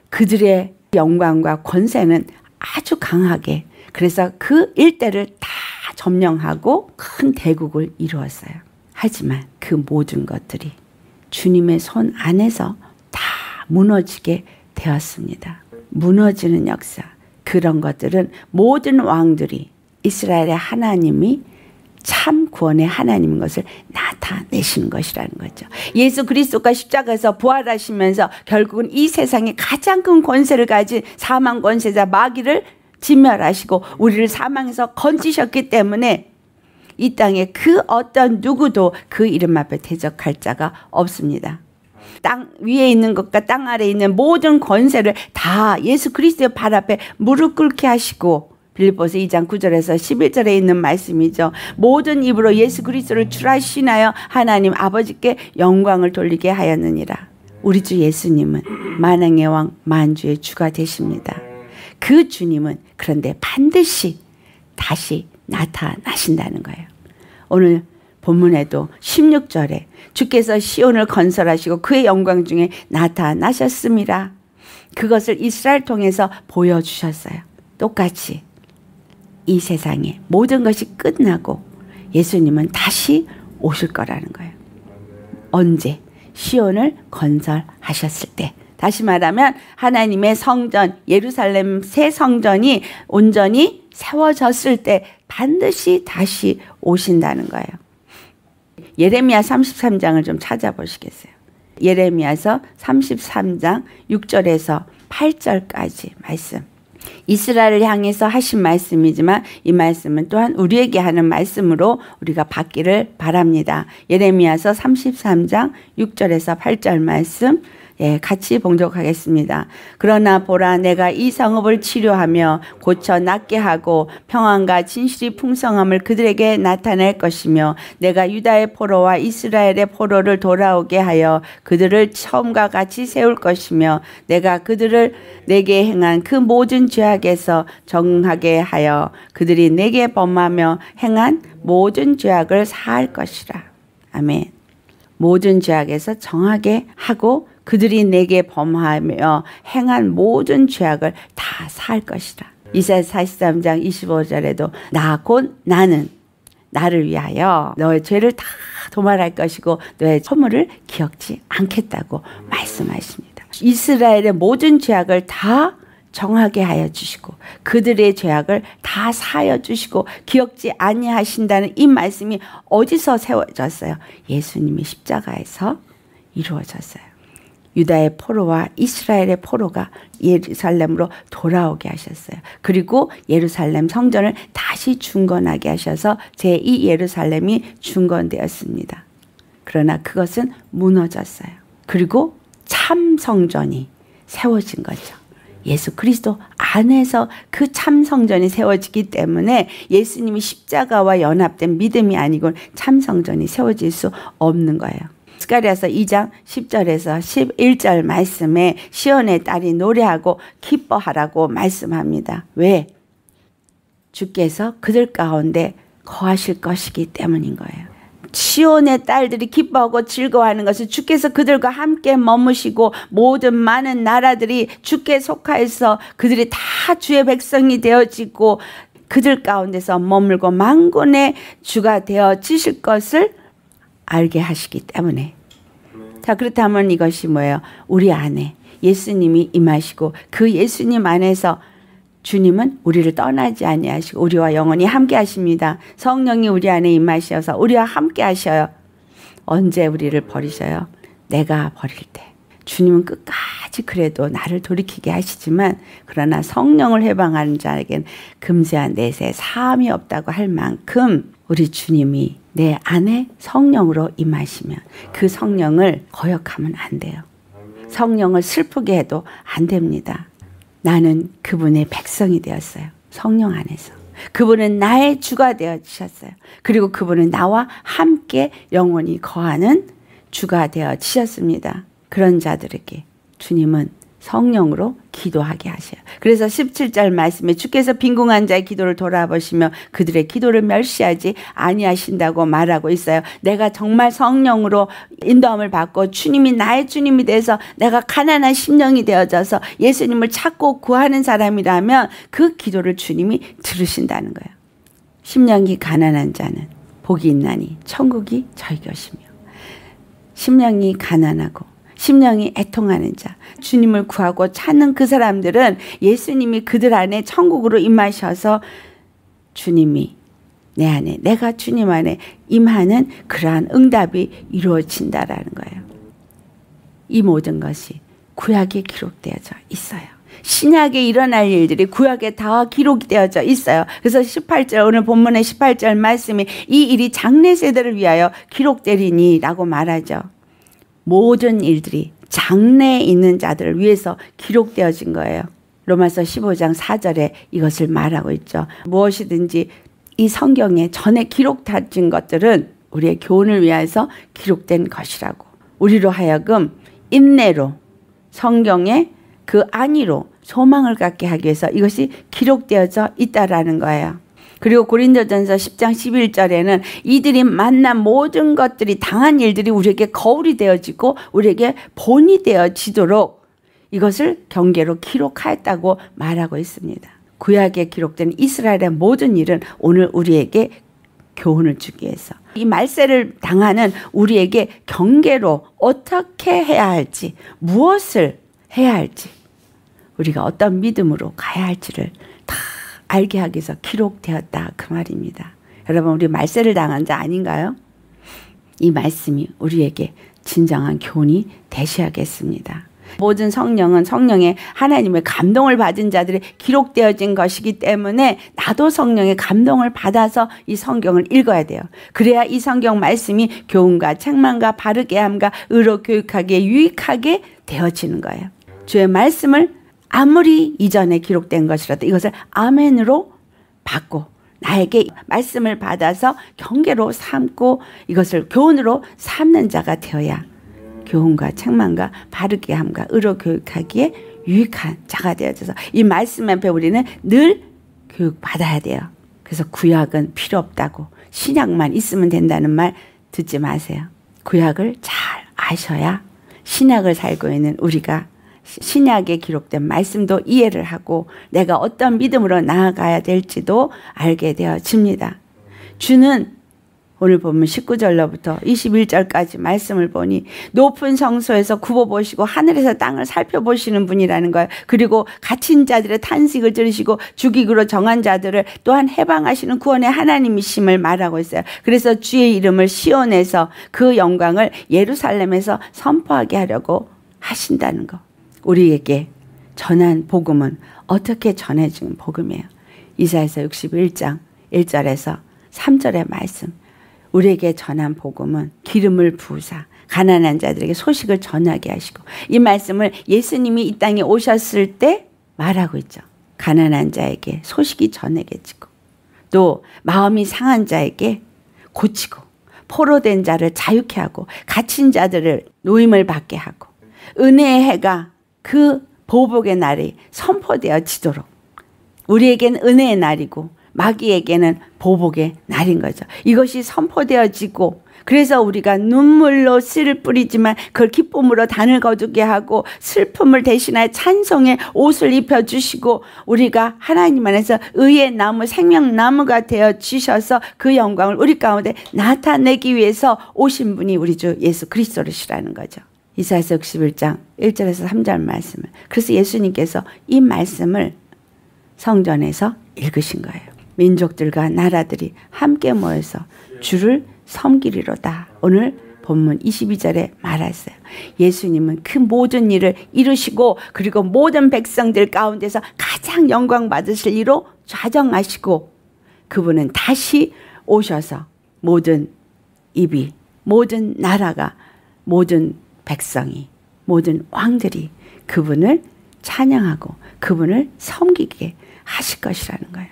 그들의 영광과 권세는 아주 강하게 그래서 그 일대를 다 점령하고 큰 대국을 이루었어요. 하지만 그 모든 것들이 주님의 손 안에서 다 무너지게 되었습니다. 무너지는 역사. 그런 것들은 모든 왕들이 이스라엘의 하나님이 참 구원의 하나님인 것을 나타내시는 것이라는 거죠. 예수 그리스도가 십자가에서 부활하시면서 결국은 이 세상에 가장 큰 권세를 가진 사망 권세자 마귀를 진멸하시고 우리를 사망해서 건지셨기 때문에 이 땅에 그 어떤 누구도 그 이름 앞에 대적할 자가 없습니다. 땅 위에 있는 것과 땅 아래 에 있는 모든 권세를 다 예수 그리스도의 발 앞에 무릎 꿇게 하시고 빌립보스 2장 9절에서 11절에 있는 말씀이죠. 모든 입으로 예수 그리스도를 출하시나요 하나님 아버지께 영광을 돌리게 하였느니라. 우리 주 예수님은 만행의왕 만주의 주가 되십니다. 그 주님은 그런데 반드시 다시 나타나신다는 거예요. 오늘 본문에도 16절에 주께서 시온을 건설하시고 그의 영광 중에 나타나셨습니다. 그것을 이스라엘 통해서 보여주셨어요. 똑같이 이 세상에 모든 것이 끝나고 예수님은 다시 오실 거라는 거예요. 언제? 시온을 건설하셨을 때. 다시 말하면 하나님의 성전, 예루살렘 새 성전이 온전히 세워졌을 때 반드시 다시 오신다는 거예요. 예레미야 33장을 좀 찾아보시겠어요. 예레미야서 33장 6절에서 8절까지 말씀. 이스라엘을 향해서 하신 말씀이지만 이 말씀은 또한 우리에게 하는 말씀으로 우리가 받기를 바랍니다. 예레미야서 33장 6절에서 8절 말씀 예, 같이 봉독하겠습니다. 그러나 보라 내가 이 성읍을 치료하며 고쳐 낫게 하고 평안과 진실이 풍성함을 그들에게 나타낼 것이며 내가 유다의 포로와 이스라엘의 포로를 돌아오게 하여 그들을 처음과 같이 세울 것이며 내가 그들을 내게 행한 그 모든 죄악에서 정하게 하여 그들이 내게 범하며 행한 모든 죄악을 사할 것이라. 아멘. 모든 죄악에서 정하게 하고 그들이 내게 범하며 행한 모든 죄악을 다 살 것이라. 이사야 43장 25절에도 나 곧 나는 나를 위하여 너의 죄를 다 도말할 것이고 너의 허물을 기억지 않겠다고 말씀하십니다. 이스라엘의 모든 죄악을 다 정하게 하여 주시고 그들의 죄악을 다 사여 주시고 기억지 아니하신다는 이 말씀이 어디서 세워졌어요? 예수님의 십자가에서 이루어졌어요. 유다의 포로와 이스라엘의 포로가 예루살렘으로 돌아오게 하셨어요. 그리고 예루살렘 성전을 다시 중건하게 하셔서 제2 예루살렘이 중건되었습니다. 그러나 그것은 무너졌어요. 그리고 참 성전이 세워진 거죠. 예수 그리스도 안에서 그 참성전이 세워지기 때문에 예수님이 십자가와 연합된 믿음이 아니고 참성전이 세워질 수 없는 거예요. 스가리아서 2장 10절에서 11절 말씀에 시온의 딸이 노래하고 기뻐하라고 말씀합니다. 왜? 주께서 그들 가운데 거하실 것이기 때문인 거예요. 시온의 딸들이 기뻐하고 즐거워하는 것은 주께서 그들과 함께 머무시고 모든 많은 나라들이 주께 속하여서 그들이 다 주의 백성이 되어지고 그들 가운데서 머물고 망군의 주가 되어지실 것을 알게 하시기 때문에 네. 자 그렇다면 이것이 뭐예요? 우리 안에 예수님이 임하시고 그 예수님 안에서 주님은 우리를 떠나지 아니하시고 우리와 영원히 함께 하십니다. 성령이 우리 안에 임하셔서 우리와 함께 하셔요. 언제 우리를 버리셔요? 내가 버릴 때. 주님은 끝까지 그래도 나를 돌이키게 하시지만 그러나 성령을 해방하는 자에겐 금세한 내세 사함이 없다고 할 만큼 우리 주님이 내 안에 성령으로 임하시면 그 성령을 거역하면 안 돼요. 성령을 슬프게 해도 안 됩니다. 나는 그분의 백성이 되었어요. 성령 안에서. 그분은 나의 주가 되어 주셨어요. 그리고 그분은 나와 함께 영원히 거하는 주가 되어 주셨습니다. 그런 자들에게 주님은 성령으로 기도하게 하셔요. 그래서 17절 말씀에 주께서 빈궁한 자의 기도를 돌아보시며 그들의 기도를 멸시하지 아니하신다고 말하고 있어요. 내가 정말 성령으로 인도함을 받고 주님이 나의 주님이 돼서 내가 가난한 심령이 되어져서 예수님을 찾고 구하는 사람이라면 그 기도를 주님이 들으신다는 거예요. 심령이 가난한 자는 복이 있나니 천국이 저희 것이며 심령이 가난하고 심령이 애통하는 자, 주님을 구하고 찾는 그 사람들은 예수님이 그들 안에 천국으로 임하셔서 주님이 내 안에, 내가 주님 안에 임하는 그러한 응답이 이루어진다라는 거예요. 이 모든 것이 구약에 기록되어져 있어요. 신약에 일어날 일들이 구약에 다 기록되어져 있어요. 그래서 18절 오늘 본문의 18절 말씀이 이 일이 장례 세대를 위하여 기록되리니라고 말하죠. 모든 일들이 장래에 있는 자들을 위해서 기록되어진 거예요. 로마서 15장 4절에 이것을 말하고 있죠. 무엇이든지 이 성경에 전에 기록된 것들은 우리의 교훈을 위해서 기록된 것이라고. 우리로 하여금 인내로 성경의 그 안위로 소망을 갖게 하기 위해서 이것이 기록되어져 있다라는 거예요. 그리고 고린도전서 10장 11절에는 이들이 만난 모든 것들이 당한 일들이 우리에게 거울이 되어지고 우리에게 본이 되어지도록 이것을 경계로 기록하였다고 말하고 있습니다. 구약에 기록된 이스라엘의 모든 일은 오늘 우리에게 교훈을 주기 위해서 이 말세를 당하는 우리에게 경계로 어떻게 해야 할지 무엇을 해야 할지 우리가 어떤 믿음으로 가야 할지를 다 알게 하기 위해서 기록되었다 그 말입니다. 여러분 우리 말세를 당한 자 아닌가요? 이 말씀이 우리에게 진정한 교훈이 되셔야겠습니다. 모든 성령은 성령의 하나님의 감동을 받은 자들의 기록되어진 것이기 때문에 나도 성령의 감동을 받아서 이 성경을 읽어야 돼요. 그래야 이 성경 말씀이 교훈과 책망과 바르게 함과 의로 교육하기에 유익하게 되어지는 거예요. 주의 말씀을 아무리 이전에 기록된 것이라도 이것을 아멘으로 받고 나에게 말씀을 받아서 경계로 삼고 이것을 교훈으로 삼는 자가 되어야 교훈과 책망과 바르게 함과 의로 교육하기에 유익한 자가 되어져서 이 말씀 앞에 우리는 늘 교육받아야 돼요. 그래서 구약은 필요 없다고 신약만 있으면 된다는 말 듣지 마세요. 구약을 잘 아셔야 신약을 살고 있는 우리가 신약에 기록된 말씀도 이해를 하고 내가 어떤 믿음으로 나아가야 될지도 알게 되어집니다. 주는 오늘 보면 19절로부터 21절까지 말씀을 보니 높은 성소에서 굽어보시고 하늘에서 땅을 살펴보시는 분이라는 거예요. 그리고 갇힌 자들의 탄식을 들으시고 죽이기로 정한 자들을 또한 해방하시는 구원의 하나님이심을 말하고 있어요. 그래서 주의 이름을 시온에서 그 영광을 예루살렘에서 선포하게 하려고 하신다는 거. 우리에게 전한 복음은 어떻게 전해진 복음이에요. 이사에서 61장 1절에서 3절의 말씀. 우리에게 전한 복음은 기름을 부사 가난한 자들에게 소식을 전하게 하시고 이 말씀을 예수님이 이 땅에 오셨을 때 말하고 있죠. 가난한 자에게 소식이 전해지고 또 마음이 상한 자에게 고치고 포로된 자를 자유케 하고 갇힌 자들을 노임을 받게 하고 은혜의 해가 그 보복의 날이 선포되어지도록 우리에겐 은혜의 날이고 마귀에게는 보복의 날인 거죠. 이것이 선포되어지고 그래서 우리가 눈물로 씨를 뿌리지만 그걸 기쁨으로 단을 거두게 하고 슬픔을 대신하여 찬송의 옷을 입혀 주시고 우리가 하나님 안에서 의의 나무 생명나무가 되어 주셔서 그 영광을 우리 가운데 나타내기 위해서 오신 분이 우리 주 예수 그리스도시라는 거죠. 이사에서 61장 1절에서 3절 말씀을. 그래서 예수님께서 이 말씀을 성전에서 읽으신 거예요. 민족들과 나라들이 함께 모여서 주를 섬기리로다. 오늘 본문 22절에 말했어요. 예수님은 그 모든 일을 이루시고 그리고 모든 백성들 가운데서 가장 영광 받으실 이로 좌정하시고 그분은 다시 오셔서 모든 입이 모든 나라가 모든 백성이 모든 왕들이 그분을 찬양하고 그분을 섬기게 하실 것이라는 거예요.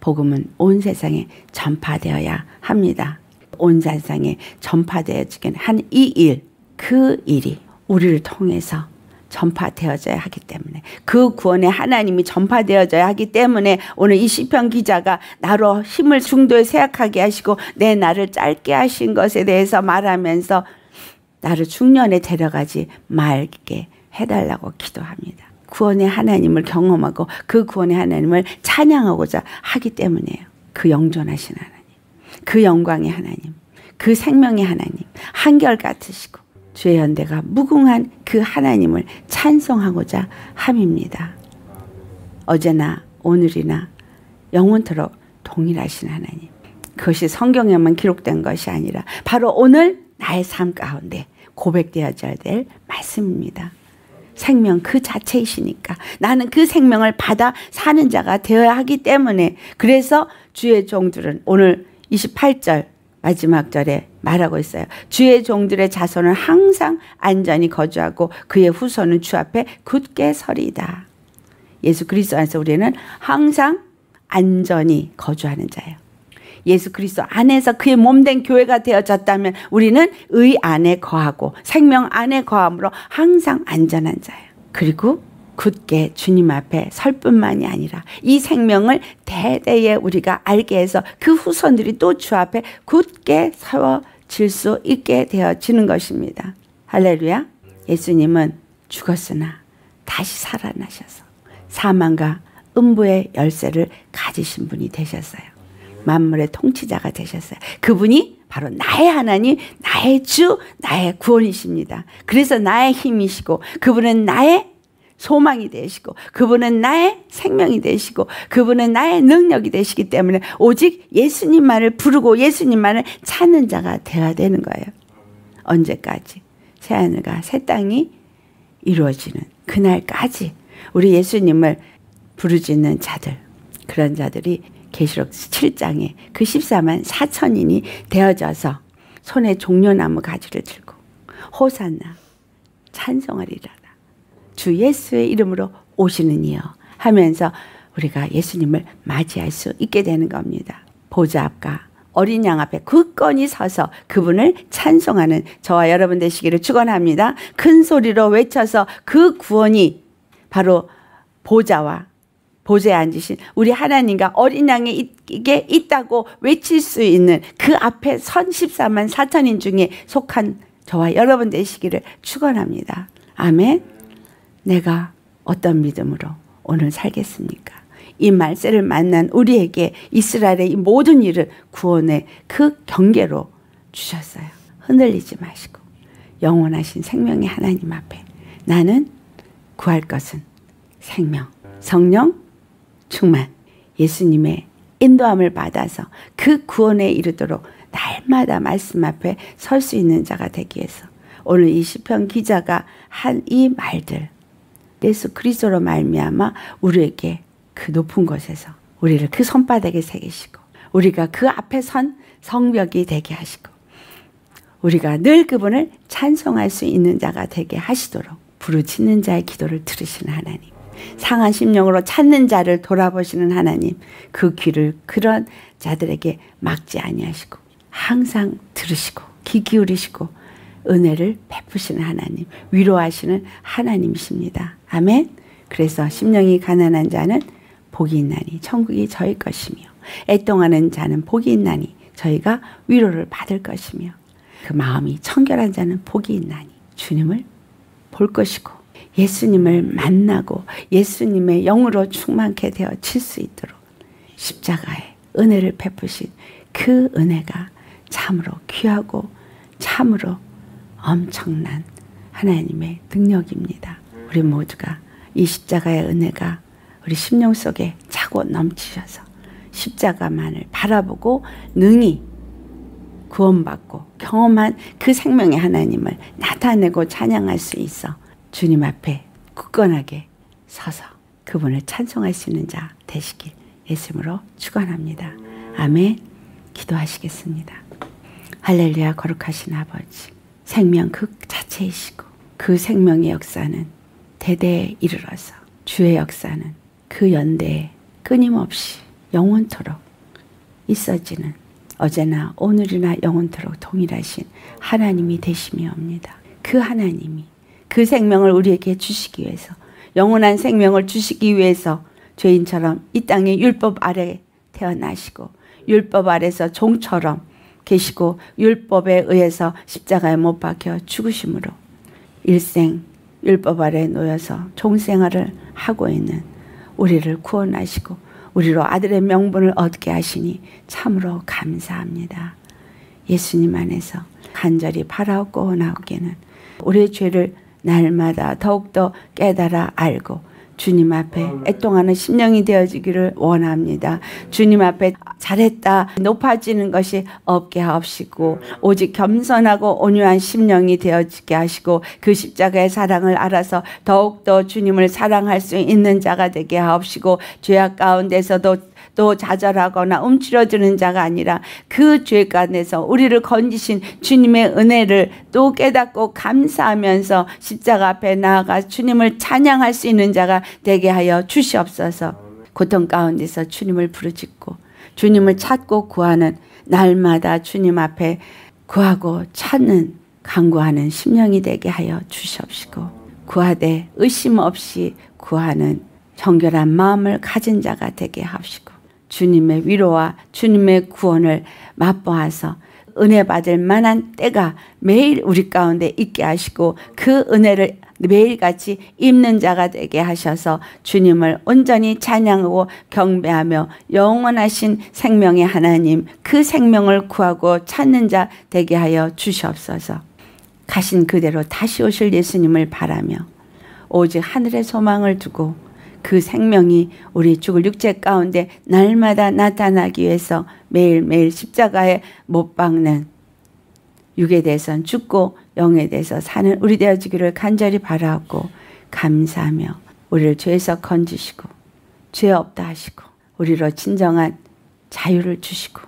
복음은 온 세상에 전파되어야 합니다. 온 세상에 전파되어지게 한 이 일, 그 일이 우리를 통해서 전파되어져야 하기 때문에 그 구원에 하나님이 전파되어져야 하기 때문에 오늘 이 시편 기자가 나로 힘을 중도에 세약하게 하시고 내 날을 짧게 하신 것에 대해서 말하면서 나를 중년에 데려가지 말게 해달라고 기도합니다. 구원의 하나님을 경험하고 그 구원의 하나님을 찬양하고자 하기 때문에요. 그 영존하신 하나님, 그 영광의 하나님, 그 생명의 하나님, 한결같으시고 주의 연대가 무궁한 그 하나님을 찬송하고자 함입니다. 어제나 오늘이나 영원토록 동일하신 하나님. 그것이 성경에만 기록된 것이 아니라 바로 오늘 나의 삶 가운데 고백되어져야 될 말씀입니다. 생명 그 자체이시니까 나는 그 생명을 받아 사는 자가 되어야 하기 때문에 그래서 주의 종들은 오늘 28절 마지막 절에 말하고 있어요. 주의 종들의 자손은 항상 안전히 거주하고 그의 후손은 주 앞에 굳게 서리다. 예수 그리스도 안에서 우리는 항상 안전히 거주하는 자예요. 예수 그리스도 안에서 그의 몸된 교회가 되어졌다면 우리는 의 안에 거하고 생명 안에 거함으로 항상 안전한 자예요. 그리고 굳게 주님 앞에 설 뿐만이 아니라 이 생명을 대대에 우리가 알게 해서 그 후손들이 또 주 앞에 굳게 세질수 있게 되어지는 것입니다. 할렐루야. 예수님은 죽었으나 다시 살아나셔서 사망과 음부의 열쇠를 가지신 분이 되셨어요. 만물의 통치자가 되셨어요. 그분이 바로 나의 하나님, 나의 주, 나의 구원이십니다. 그래서 나의 힘이시고 그분은 나의 소망이 되시고 그분은 나의 생명이 되시고 그분은 나의 능력이 되시기 때문에 오직 예수님만을 부르고 예수님만을 찾는 자가 되어야 되는 거예요. 언제까지 새 하늘과 새 땅이 이루어지는 그날까지 우리 예수님을 부르짖는 자들 그런 자들이 계시록 7장에 그 14만 4천인이 되어져서 손에 종려나무 가지를 들고 호산나 찬송하리라 주 예수의 이름으로 오시는 이여 하면서 우리가 예수님을 맞이할 수 있게 되는 겁니다. 보좌 앞과 어린 양 앞에 굳건히 서서 그분을 찬송하는 저와 여러분 되시기를 축원합니다. 큰 소리로 외쳐서 그 구원이 바로 보좌와 보좌에 앉으신 우리 하나님과 어린 양에 있게 있다고 외칠 수 있는 그 앞에 선 14만 4천인 중에 속한 저와 여러분 되시기를 축원합니다. 아멘. 내가 어떤 믿음으로 오늘 살겠습니까? 이 말세를 만난 우리에게 이스라엘의 모든 일을 구원의 그 경계로 주셨어요. 흔들리지 마시고 영원하신 생명의 하나님 앞에 나는 구할 것은 생명, 성령, 충만 예수님의 인도함을 받아서 그 구원에 이르도록 날마다 말씀 앞에 설 수 있는 자가 되기 위해서 오늘 이 시편 기자가 한 이 말들 예수 그리스도로 말미암아 우리에게 그 높은 곳에서 우리를 그 손바닥에 새기시고 우리가 그 앞에 선 성벽이 되게 하시고 우리가 늘 그분을 찬송할 수 있는 자가 되게 하시도록 부르짖는 자의 기도를 들으시는 하나님 상한 심령으로 찾는 자를 돌아보시는 하나님 그 귀를 그런 자들에게 막지 아니하시고 항상 들으시고 귀 기울이시고 은혜를 베푸시는 하나님 위로하시는 하나님이십니다. 아멘. 그래서 심령이 가난한 자는 복이 있나니 천국이 저희 것이며 애통하는 자는 복이 있나니 저희가 위로를 받을 것이며 그 마음이 청결한 자는 복이 있나니 주님을 볼 것이고 예수님을 만나고 예수님의 영으로 충만케 되어질 수 있도록 십자가에 은혜를 베푸신 그 은혜가 참으로 귀하고 참으로 엄청난 하나님의 능력입니다. 우리 모두가 이 십자가의 은혜가 우리 심령 속에 차고 넘치셔서 십자가만을 바라보고 능히 구원받고 경험한 그 생명의 하나님을 나타내고 찬양할 수 있어 주님 앞에 굳건하게 서서 그분을 찬송할 수 있는 자 되시길 예수님으로 축원합니다. 아멘. 기도하시겠습니다. 할렐루야 거룩하신 아버지 생명 그 자체이시고 그 생명의 역사는 대대에 이르러서 주의 역사는 그 연대에 끊임없이 영원토록 있어지는 어제나 오늘이나 영원토록 동일하신 하나님이 되시며옵니다. 그 하나님이 그 생명을 우리에게 주시기 위해서 영원한 생명을 주시기 위해서 죄인처럼 이 땅의 율법 아래 태어나시고 율법 아래서 종처럼 계시고 율법에 의해서 십자가에 못 박혀 죽으심으로 일생 율법 아래 놓여서 종생활을 하고 있는 우리를 구원하시고 우리로 아들의 명분을 얻게 하시니 참으로 감사합니다. 예수님 안에서 간절히 바라옵고 원하옵기는 우리의 죄를 날마다 더욱더 깨달아 알고 주님 앞에 애통하는 심령이 되어지기를 원합니다. 주님 앞에 잘했다 높아지는 것이 없게 하옵시고 오직 겸손하고 온유한 심령이 되어지게 하시고 그 십자가의 사랑을 알아서 더욱더 주님을 사랑할 수 있는 자가 되게 하옵시고 죄악 가운데서도 또 좌절하거나 움츠러지는 자가 아니라 그죄관에서 우리를 건지신 주님의 은혜를 또 깨닫고 감사하면서 십자가 앞에 나아가 주님을 찬양할 수 있는 자가 되게 하여 주시옵소서. 고통 가운데서 주님을 부르짖고 주님을 찾고 구하는 날마다 주님 앞에 구하고 찾는 강구하는 심령이 되게 하여 주시옵시고 구하되 의심 없이 구하는 정결한 마음을 가진 자가 되게 하시고 주님의 위로와 주님의 구원을 맛보아서 은혜 받을 만한 때가 매일 우리 가운데 있게 하시고 그 은혜를 매일같이 입는 자가 되게 하셔서 주님을 온전히 찬양하고 경배하며 영원하신 생명의 하나님 그 생명을 구하고 찾는 자 되게 하여 주시옵소서. 가신 그대로 다시 오실 예수님을 바라며 오직 하늘의 소망을 두고 그 생명이 우리 죽을 육체 가운데 날마다 나타나기 위해서 매일매일 십자가에 못 박는 육에 대해서는 죽고 영에 대해서 사는 우리 되어지기를 간절히 바라고 감사하며 우리를 죄에서 건지시고 죄 없다 하시고 우리로 진정한 자유를 주시고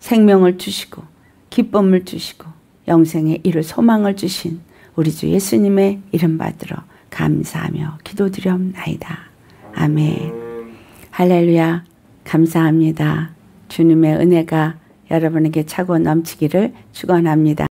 생명을 주시고 기쁨을 주시고 영생에 이를 소망을 주신 우리 주 예수님의 이름 받으러 감사하며 기도드려옵나이다. 아멘. 할렐루야. 감사합니다. 주님의 은혜가 여러분에게 차고 넘치기를 축원합니다.